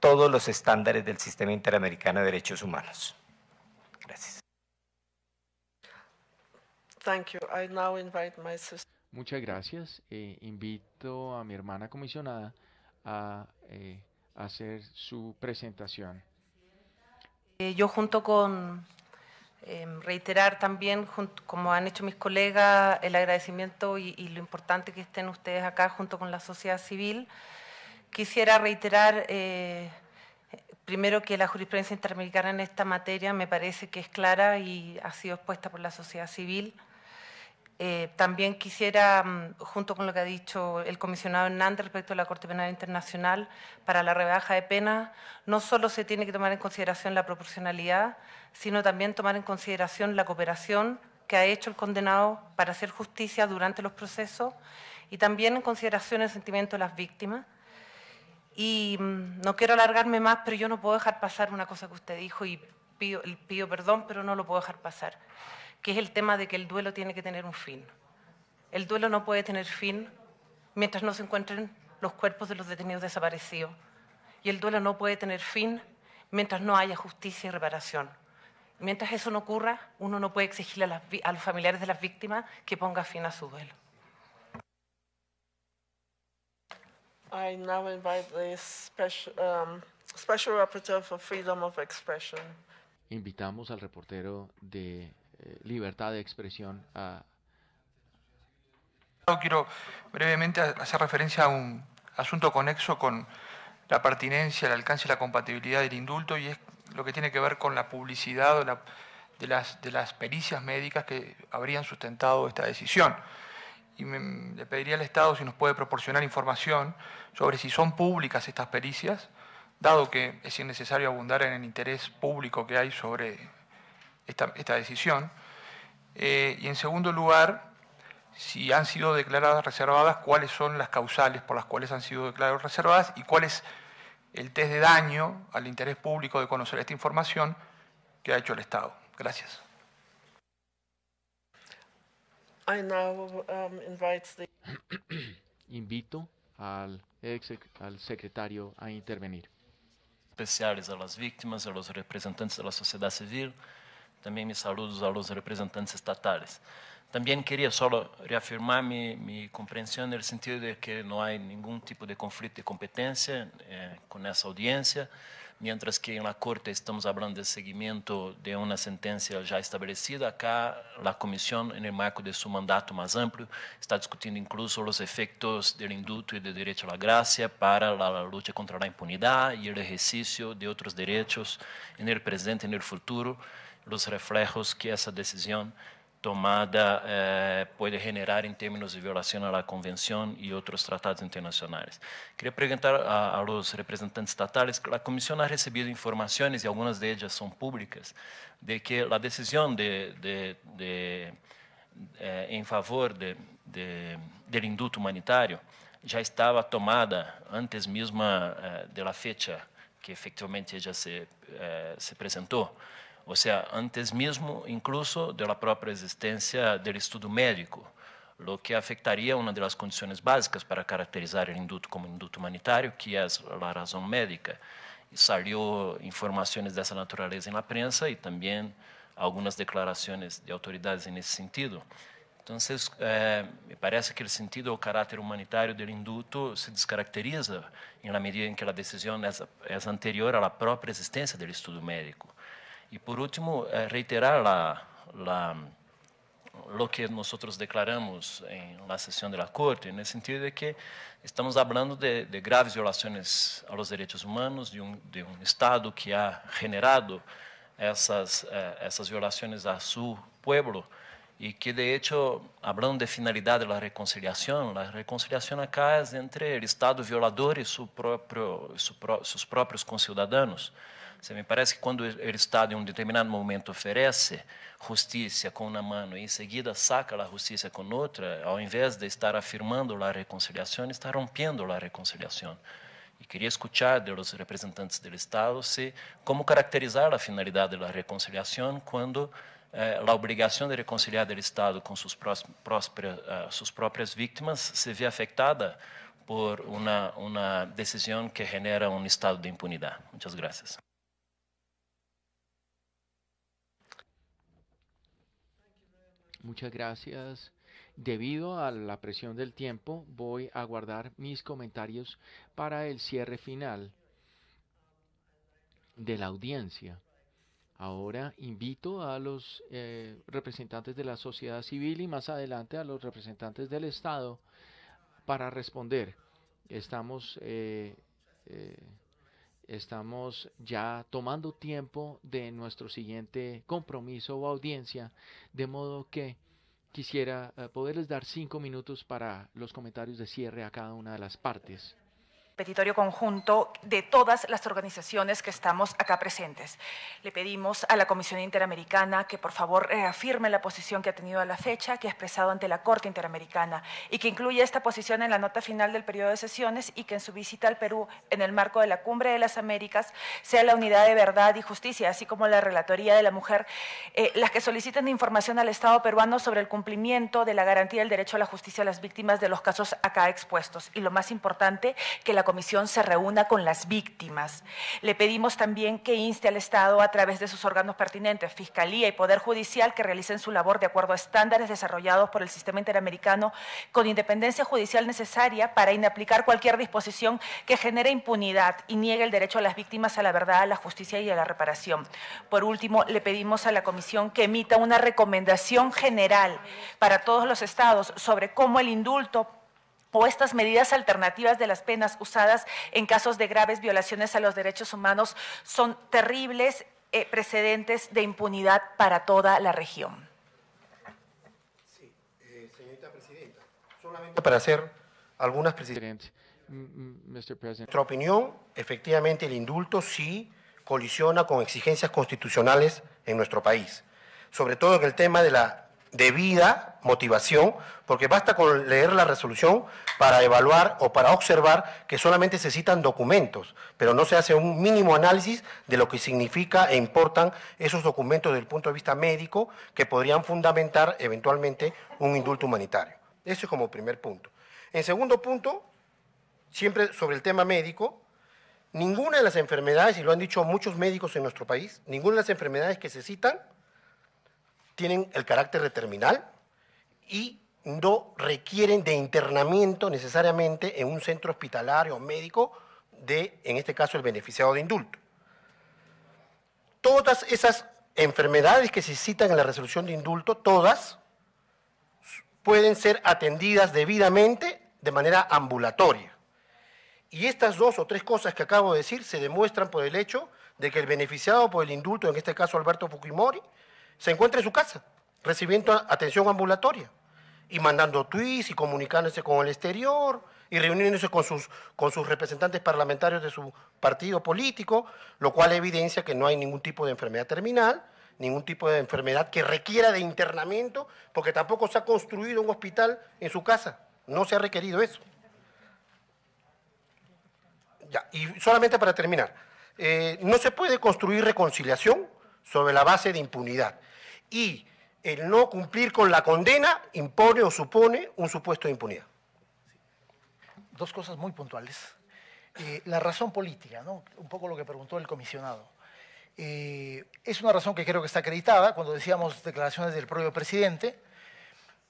todos los estándares del sistema interamericano de derechos humanos. Gracias. Muchas gracias. Eh, invito a mi hermana comisionada a eh, hacer su presentación. Eh, yo junto con em, reiterar también, como han hecho mis colegas, el agradecimiento y, lo importante que estén ustedes acá junto con la sociedad civil. Quisiera reiterar eh, primero que la jurisprudencia interamericana en esta materia me parece que es clara y ha sido expuesta por la sociedad civil. Eh, también quisiera, mm, junto con lo que ha dicho el comisionado Hernández respecto a la Corte Penal Internacional, para la rebaja de penas, no solo se tiene que tomar en consideración la proporcionalidad, sino también tomar en consideración la cooperación que ha hecho el condenado para hacer justicia durante los procesos y también en consideración el sentimiento de las víctimas. Y mm, no quiero alargarme más, pero yo no puedo dejar pasar una cosa que usted dijo y pido perdón, pero no lo puedo dejar pasar que es el tema de que el duelo tiene que tener un fin. El duelo no puede tener fin mientras no se encuentren los cuerpos de los detenidos desaparecidos. Y el duelo no puede tener fin mientras no haya justicia y reparación. Mientras eso no ocurra, uno no puede exigir a, los familiares de las víctimas que ponga fin a su duelo. Invitamos al reportero de eh, libertad de expresión a, Quiero brevemente hacer referencia a un asunto conexo con la pertinencia, el alcance y la compatibilidad del indulto y es lo que tiene que ver con la publicidad de, las, de, las, pericias médicas que habrían sustentado esta decisión. Y le pediría al Estado si nos puede proporcionar información sobre si son públicas estas pericias, dado que es innecesario abundar en el interés público que hay sobre esta, decisión. Eh, y en segundo lugar, si han sido declaradas reservadas, cuáles son las causales por las cuales han sido declaradas reservadas y cuál es el test de daño al interés público de conocer esta información que ha hecho el Estado. Gracias. Um, Invito al, al secretario a intervenir. Especiales a las víctimas, a los representantes de la sociedad civil. também me saludos a los representantes estatales. Também queria solo reafirmar mi, mi comprensión no sentido de que não hay ningún tipo de conflicto de competencia eh, con esa audiencia, mientras que en la Corte estamos hablando de seguimiento de una sentencia já establecida, acá la Comisión, en el marco de su mandato más amplio, está discutiendo incluso los efectos del indulto e do direito à graça para a lucha contra a impunidade e o exercício de outros direitos, en el presente e no futuro os reflejos que essa decisão tomada eh, pode generar em termos de violação à Convenção e outros tratados internacionais. Queria perguntar aos representantes estatais que a Comissão ha recebido informações, e algumas delas são públicas, de que a decisão de, de, de, eh, em favor de, do indulto humanitário já estava tomada antes mesmo eh, da fecha que efetivamente já se, eh, se apresentou ou seja, antes mesmo, incluso da própria existência do estudo médico, o que afetaria uma das condições básicas para caracterizar o induto como induto humanitário, que é a razão médica. E salió informações dessa natureza na la prensa e também algumas declarações de autoridades nesse sentido. Então, me parece que o sentido o caráter humanitário do induto se descaracteriza na medida em que a decisão é anterior à própria existência do estudo médico. E por último, eh, reiterar lá la, lo que nós declaramos na la sesión de la Corte, no sentido de que estamos falando de, de graves violações aos direitos humanos, de um de Estado que ha generado essas, essas eh, violações a seu povo e que, de hecho, falando de finalidade da reconciliação, a reconciliação acá é entre o Estado violador e seus próprios concidadãos. Você me parece que quando o Estado, em um determinado momento, oferece justiça com uma mão e, em seguida, saca a justiça com outra, ao invés de estar afirmando a reconciliação, está rompendo a reconciliação. E queria escutar dos representantes do Estado se como caracterizar a finalidade da reconciliação quando eh, a obrigação de reconciliar o Estado com suas, uh, suas próprias vítimas se vê afetada por uma, uma decisão que genera um estado de impunidade. Muitas graças. Muchas gracias. Debido a la presión del tiempo, voy a guardar mis comentarios para el cierre final de la audiencia. Ahora invito a los eh, representantes de la sociedad civil y más adelante a los representantes del Estado para responder. Estamos eh, eh, estamos ya tomando tiempo de nuestro siguiente compromiso o audiencia, de modo que quisiera eh, poderles dar cinco minutos para los comentarios de cierre a cada una de las partes petitorio conjunto de todas las organizaciones que estamos acá presentes. Le pedimos a la Comisión Interamericana que por favor reafirme la posición que ha tenido a la fecha, que ha expresado ante la Corte Interamericana y que incluya esta posición en la nota final del periodo de sesiones y que en su visita al Perú en el marco de la Cumbre de las Américas sea la Unidad de Verdad y Justicia, así como la Relatoría de la Mujer, eh, las que soliciten información al Estado peruano sobre el cumplimiento de la garantía del derecho a la justicia a las víctimas de los casos acá expuestos. Y lo más importante, que la la comisión se reúna con las víctimas. Le pedimos también que inste al Estado a través de sus órganos pertinentes, Fiscalía y Poder Judicial, que realicen su labor de acuerdo a estándares desarrollados por el sistema interamericano con independencia judicial necesaria para inaplicar cualquier disposición que genere impunidad y niegue el derecho a las víctimas a la verdad, a la justicia y a la reparación. Por último, le pedimos a la comisión que emita una recomendación general para todos los estados sobre cómo el indulto o estas medidas alternativas de las penas usadas en casos de graves violaciones a los derechos humanos son terribles eh, precedentes de impunidad para toda la región. Sí, eh, señorita presidenta, solamente para hacer algunas precisiones. Nuestra opinión, efectivamente, el indulto sí colisiona con exigencias constitucionales en nuestro país, sobre todo en el tema de la de vida, motivación, porque basta con leer la resolución para evaluar o para observar que solamente se citan documentos, pero no se hace un mínimo análisis de lo que significa e importan esos documentos desde el punto de vista médico que podrían fundamentar eventualmente un indulto humanitario. Eso es como primer punto. En segundo punto, siempre sobre el tema médico, ninguna de las enfermedades, y lo han dicho muchos médicos en nuestro país, ninguna de las enfermedades que se citan tienen el carácter de terminal y no requieren de internamiento necesariamente en un centro hospitalario o médico de, en este caso, el beneficiado de indulto. Todas esas enfermedades que se citan en la resolución de indulto, todas pueden ser atendidas debidamente de manera ambulatoria. Y estas dos o tres cosas que acabo de decir se demuestran por el hecho de que el beneficiado por el indulto, en este caso Alberto Fukimori, se encuentra en su casa, recibiendo atención ambulatoria y mandando tweets y comunicándose con el exterior y reuniéndose con sus, con sus representantes parlamentarios de su partido político, lo cual evidencia que no hay ningún tipo de enfermedad terminal, ningún tipo de enfermedad que requiera de internamiento, porque tampoco se ha construido un hospital en su casa, no se ha requerido eso. y solamente para terminar, eh, no se puede construir reconciliación sobre la base de impunidad y el no cumplir con la condena impone o supone un supuesto de impunidad. Dos cosas muy puntuales. Eh, la razón política, un poco lo que preguntó el comisionado. Eh, es una razón que creo que está acreditada cuando decíamos declaraciones del propio presidente.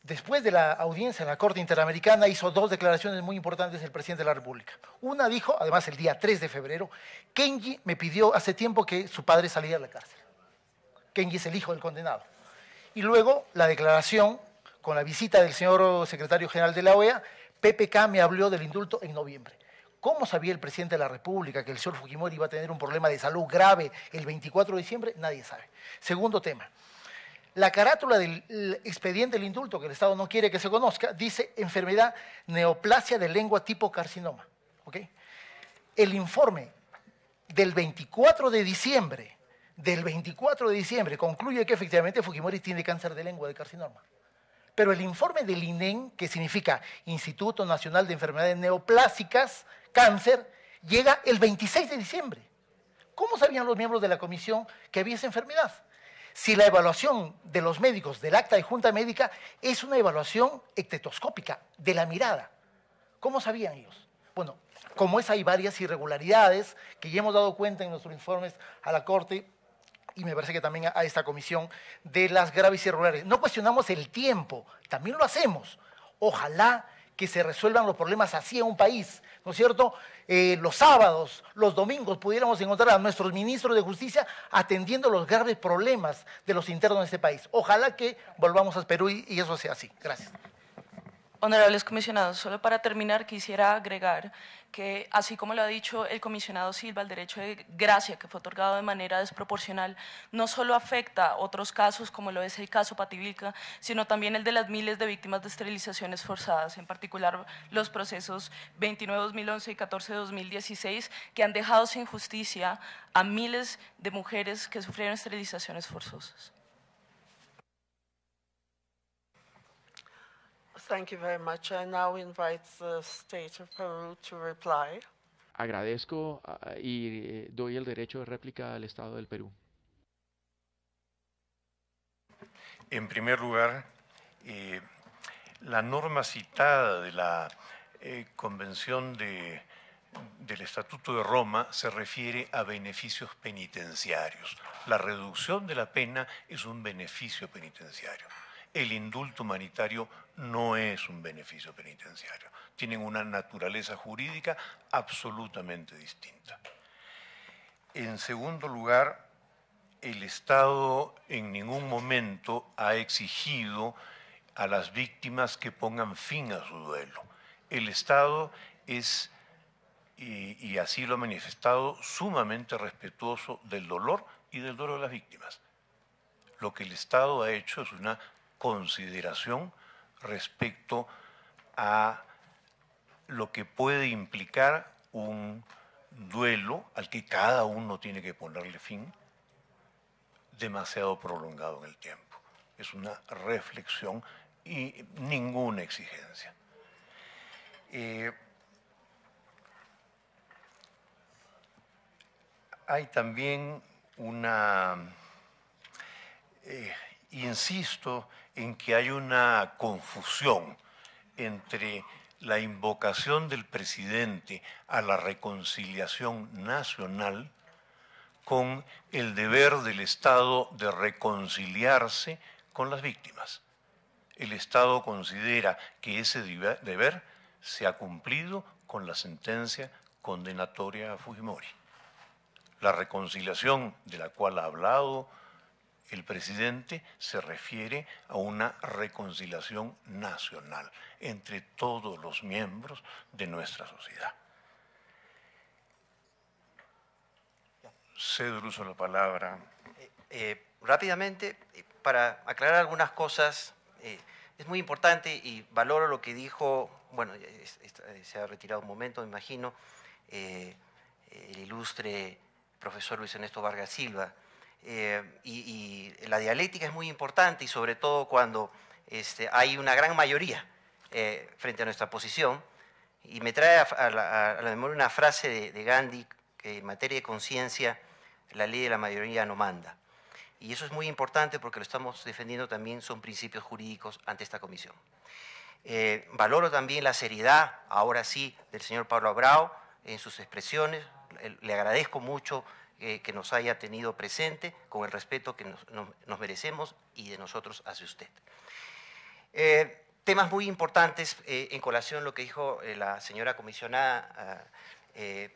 Después de la audiencia en la Corte Interamericana hizo dos declaraciones muy importantes el presidente de la República. Una dijo, además el día 3 de febrero, Kenji me pidió hace tiempo que su padre saliera de la cárcel. Kenji es el hijo del condenado. Y luego la declaración con la visita del señor secretario general de la OEA, PPK me habló del indulto en noviembre. ¿Cómo sabía el presidente de la República que el señor Fujimori iba a tener un problema de salud grave el 24 de diciembre? Nadie sabe. Segundo tema. La carátula del expediente del indulto que el Estado no quiere que se conozca dice enfermedad neoplasia de lengua tipo carcinoma. El informe del 24 de diciembre del 24 de diciembre concluye que efectivamente Fujimori tiene cáncer de lengua de carcinoma. Pero el informe del INEN, e que significa Instituto Nacional de Enfermedades Neoplásicas, cáncer, llega el 26 de diciembre. ¿Cómo sabían los miembros de la comisión que había esa enfermedad? Si la evaluación de los médicos del acta de junta médica es una evaluación ectetoscópica, de la mirada, ¿cómo sabían ellos? Bueno, como es, hay varias irregularidades que ya hemos dado cuenta en nuestros informes a la Corte y me parece que también a esta comisión de las graves Rurales. No cuestionamos el tiempo, también lo hacemos. Ojalá que se resuelvan los problemas así en un país, ¿no es cierto? Eh, los sábados, los domingos pudiéramos encontrar a nuestros ministros de justicia atendiendo los graves problemas de los internos de este país. Ojalá que volvamos a Perú y eso sea así. Gracias. Honorables comisionados, solo para terminar quisiera agregar que, así como lo ha dicho el comisionado Silva, el derecho de gracia que fue otorgado de manera desproporcional no solo afecta otros casos como lo es el caso Pativilca, sino también el de las miles de víctimas de esterilizaciones forzadas, en particular los procesos 29-2011 y 14-2016 que han dejado sin justicia a miles de mujeres que sufrieron esterilizaciones forzosas. Thank you very much. Agradezco y doy el derecho de réplica al Estado del Perú. En primer lugar, eh, la norma citada de la eh, Convención del Estatuto de Roma se refiere a beneficios penitenciarios. La reducción de la pena es un beneficio penitenciario el indulto humanitario no es un beneficio penitenciario. Tienen una naturaleza jurídica absolutamente distinta. En segundo lugar, el Estado en ningún momento ha exigido a las víctimas que pongan fin a su duelo. El Estado es, y, así lo ha manifestado, sumamente respetuoso del dolor y del dolor de las víctimas. Lo que el Estado ha hecho es una consideración respecto a lo que puede implicar un duelo al que cada uno tiene que ponerle fin demasiado prolongado en el tiempo. Es una reflexión y ninguna exigencia. Eh, hay también una, eh, insisto, en que hay una confusión entre la invocación del presidente a la reconciliación nacional con el deber del Estado de reconciliarse con las víctimas. El Estado considera que ese deber se ha cumplido con la sentencia condenatoria a Fujimori. La reconciliación de la cual ha hablado el presidente se refiere a una reconciliación nacional entre todos los miembros de nuestra sociedad. Cedro, uso la palabra. Eh, eh, rápidamente, eh, para aclarar algunas cosas, es muy importante y valoro lo que dijo, bueno, se ha retirado un momento, me imagino, el ilustre profesor Luis Ernesto Vargas Silva, eh, y, la dialéctica es muy importante y sobre todo cuando este, hay una gran mayoría eh, frente a nuestra posición. Y me trae a, la, memoria una frase de, Gandhi que en materia de conciencia la ley de la mayoría no manda. Y eso es muy importante porque lo estamos defendiendo también, son principios jurídicos ante esta comisión. Eh, valoro también la seriedad, ahora sí, del señor Pablo Abrao en sus expresiones. Le agradezco mucho eh, que nos haya tenido presente, con el respeto que nos, merecemos y de nosotros hacia usted. Eh, temas muy importantes eh, en colación lo que dijo la señora comisionada ah,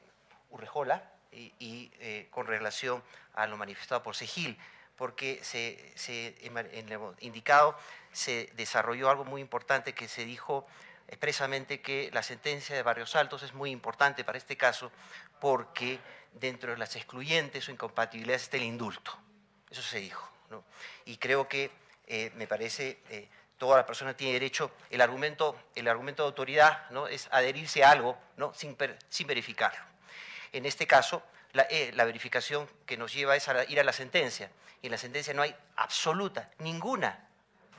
Urrejola y, con relación a lo manifestado por Segil porque se, se, en indicado se desarrolló algo muy importante que se dijo expresamente que la sentencia de Barrios Altos es muy importante para este caso porque dentro de las excluyentes o incompatibilidades está indulto. Eso se dijo. Y creo que, eh, me parece, eh, toda la persona tiene derecho, el argumento, el argumento de autoridad ¿no? es adherirse a algo sin, verificarlo. En este caso, eh, la, verificación que nos lleva es a ir a la sentencia. Y en la sentencia no hay absoluta, ninguna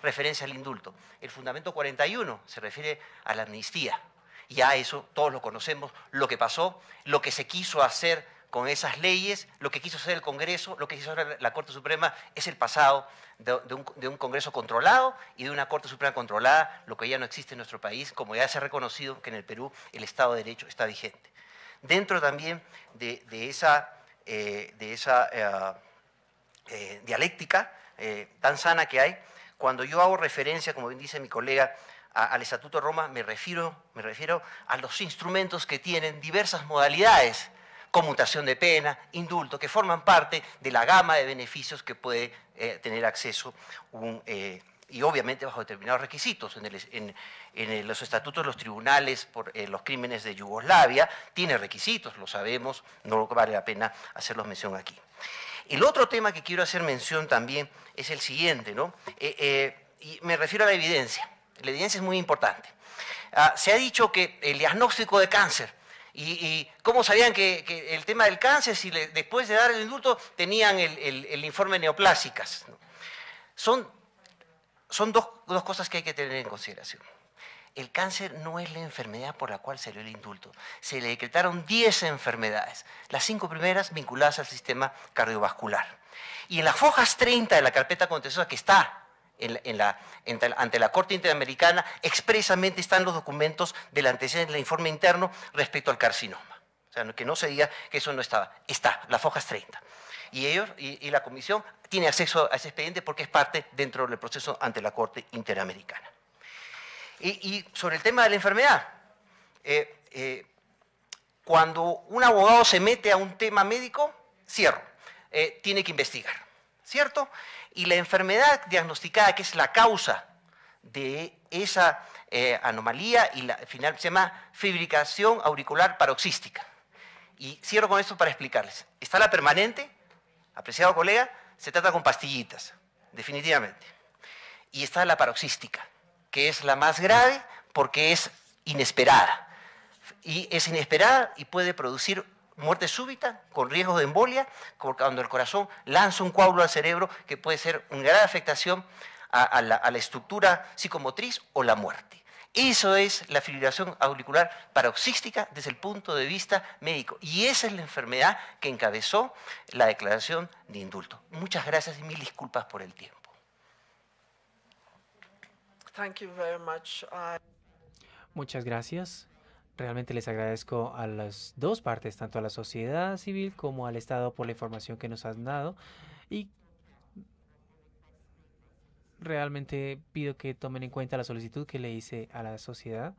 referencia al indulto. El fundamento 41 se refiere a la amnistía. Ya eso todos lo conocemos, lo que pasó, lo que se quiso hacer con esas leyes, lo que quiso hacer el Congreso, lo que quiso hacer la Corte Suprema es el pasado de, un, Congreso controlado y de una Corte Suprema controlada, lo que ya no existe en nuestro país, como ya se ha reconocido que en el Perú el Estado de Derecho está vigente. Dentro también de, esa, eh, eh, eh, dialéctica tan sana que hay, cuando yo hago referencia, como bien dice mi colega, al Estatuto de Roma, me refiero, me refiero a los instrumentos que tienen diversas modalidades conmutación de pena, indulto, que forman parte de la gama de beneficios que puede eh, tener acceso eh, y obviamente bajo determinados requisitos. En, los estatutos de los tribunales por eh, los crímenes de Yugoslavia tiene requisitos, lo sabemos, no vale la pena hacerlos mención aquí. El otro tema que quiero hacer mención también es el siguiente, ¿no? y me refiero a la evidencia. La evidencia es muy importante. Ah, se ha dicho que el diagnóstico de cáncer ¿Y, cómo sabían que, el tema del cáncer, si después de dar el indulto tenían el, informe neoplásicas? Son, son dos, cosas que hay que tener en consideración. El cáncer no es la enfermedad por la cual se dio el indulto. Se le decretaron 10 enfermedades, las cinco primeras vinculadas al sistema cardiovascular. Y en las hojas 30 de la carpeta contenciosa que está ante la Corte Interamericana, expresamente están los documentos del antecedente del informe interno respecto al carcinoma. O sea, que no se diga que eso no estaba. Está, las fojas 30. Y ellos y, la comisión tiene acceso a ese expediente porque es parte dentro del proceso ante la Corte Interamericana. Y, sobre el tema de la enfermedad, eh, eh, cuando un abogado se mete a un tema médico, cierro, eh, tiene que investigar, ¿cierto? y la enfermedad diagnosticada, que es la causa de esa eh, anomalía, y la, final se llama fibricación auricular paroxística. Y cierro con esto para explicarles. Está la permanente, apreciado colega, se trata con pastillitas, definitivamente. Y está la paroxística, que es la más grave porque es inesperada. Y es inesperada y puede producir muerte súbita, con riesgo de embolia, cuando el corazón lanza un coágulo al cerebro que puede ser una gran afectación a, la, la estructura psicomotriz o la muerte. Eso es la fibrilación auricular paroxística desde el punto de vista médico. Y esa es la enfermedad que encabezó la declaración de indulto. Muchas gracias y mil disculpas por el tiempo. Muchas gracias. Realmente les agradezco a las dos partes, tanto a la sociedad civil como al Estado por la información que nos han dado y realmente pido que tomen en cuenta la solicitud que le hice a la sociedad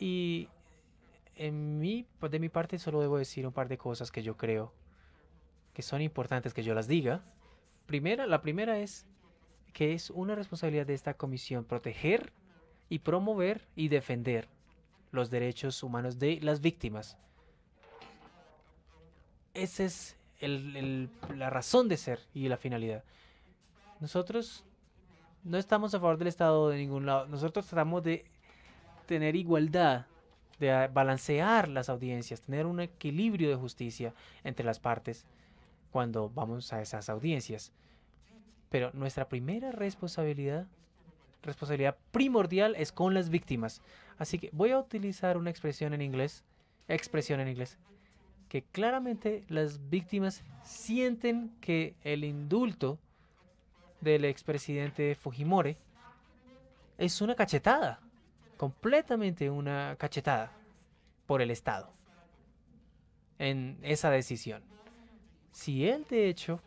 y en mi, de mi parte solo debo decir un par de cosas que yo creo que son importantes que yo las diga. Primera, la primera es que es una responsabilidad de esta comisión proteger y promover y defender los derechos humanos de las víctimas. Esa es la razón de ser y la finalidad. Nosotros no estamos a favor del Estado de ningún lado. Nosotros tratamos de tener igualdad, de balancear las audiencias, tener un equilibrio de justicia entre las partes cuando vamos a esas audiencias. Pero nuestra primera responsabilidad responsabilidad primordial es con las víctimas. Así que voy a utilizar una expresión en inglés, expresión en inglés, que claramente las víctimas sienten que el indulto del expresidente Fujimori es una cachetada, completamente una cachetada por el Estado en esa decisión. Si él de hecho,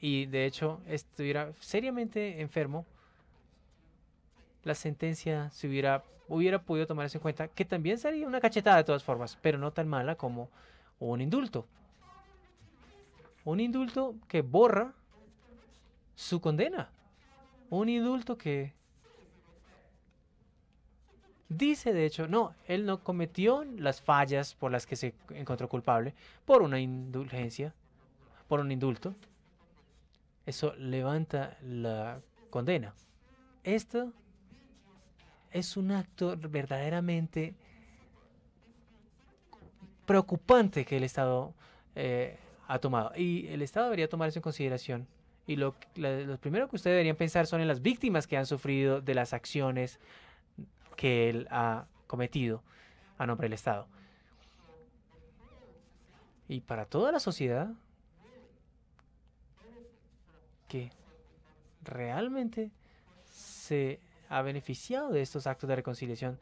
y de hecho estuviera seriamente enfermo, la sentencia se hubiera, hubiera podido tomarse en cuenta, que también sería una cachetada de todas formas, pero no tan mala como un indulto. Un indulto que borra su condena. Un indulto que dice, de hecho, no, él no cometió las fallas por las que se encontró culpable, por una indulgencia, por un indulto. Eso levanta la condena. Esto es un acto verdaderamente preocupante que el Estado eh, ha tomado. Y el Estado debería tomar eso en consideración. Y lo, lo primero que ustedes deberían pensar son en las víctimas que han sufrido de las acciones que él ha cometido a nombre del Estado. Y para toda la sociedad que realmente se ha beneficiado de estos actos de reconciliación,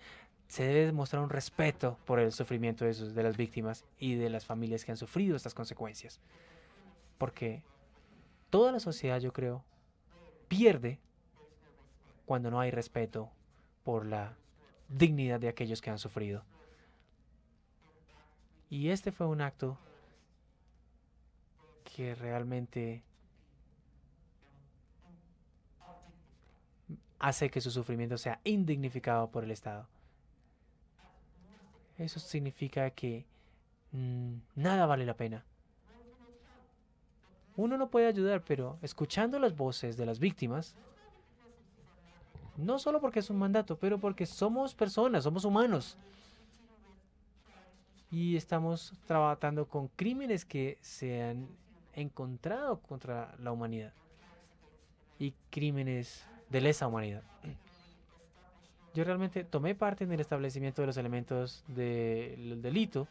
se debe demostrar un respeto por el sufrimiento de, de las víctimas y de las familias que han sufrido estas consecuencias. Porque toda la sociedad, yo creo, pierde cuando no hay respeto por la dignidad de aquellos que han sufrido. Y este fue un acto que realmente hace que su sufrimiento sea indignificado por el Estado. Eso significa que mm, nada vale la pena. Uno no puede ayudar, pero escuchando las voces de las víctimas, no solo porque es un mandato, pero porque somos personas, somos humanos. Y estamos trabajando con crímenes que se han encontrado contra la humanidad. Y crímenes de lesa humanidad. Yo realmente tomé parte en el establecimiento de los elementos del delito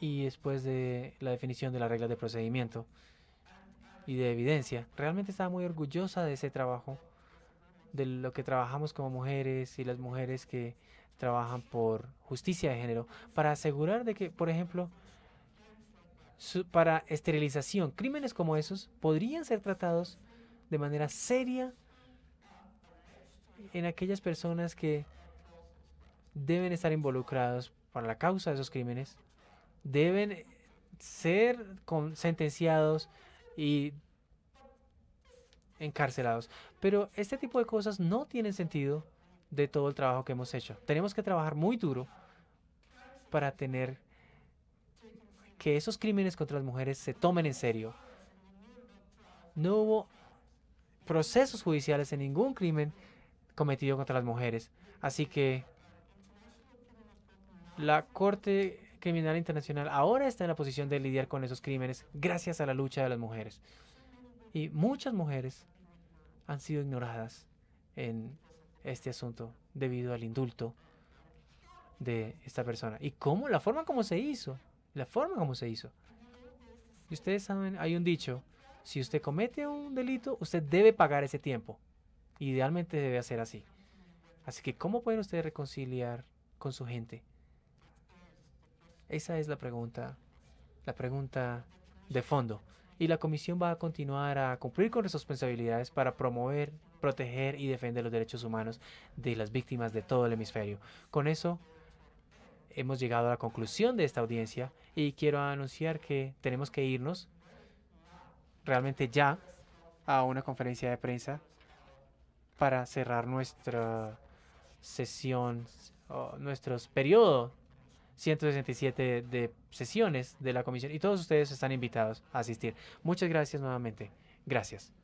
y después de la definición de las reglas de procedimiento y de evidencia. Realmente estaba muy orgullosa de ese trabajo, de lo que trabajamos como mujeres y las mujeres que trabajan por justicia de género, para asegurar de que, por ejemplo, para esterilización, crímenes como esos podrían ser tratados de manera seria en aquellas personas que deben estar involucrados para la causa de esos crímenes, deben ser sentenciados y encarcelados. Pero este tipo de cosas no tienen sentido de todo el trabajo que hemos hecho. Tenemos que trabajar muy duro para tener que esos crímenes contra las mujeres se tomen en serio. No hubo procesos judiciales en ningún crimen cometido contra las mujeres. Así que la Corte Criminal Internacional ahora está en la posición de lidiar con esos crímenes gracias a la lucha de las mujeres. Y muchas mujeres han sido ignoradas en este asunto debido al indulto de esta persona. ¿Y cómo? La forma como se hizo. La forma como se hizo. Y ustedes saben, hay un dicho si usted comete un delito, usted debe pagar ese tiempo. Idealmente debe hacer así. Así que, ¿cómo pueden ustedes reconciliar con su gente? Esa es la pregunta, la pregunta de fondo. Y la comisión va a continuar a cumplir con sus responsabilidades para promover, proteger y defender los derechos humanos de las víctimas de todo el hemisferio. Con eso hemos llegado a la conclusión de esta audiencia y quiero anunciar que tenemos que irnos realmente ya a una conferencia de prensa para cerrar nuestra sesión, o nuestros periodos 167 de sesiones de la comisión y todos ustedes están invitados a asistir. Muchas gracias nuevamente. Gracias.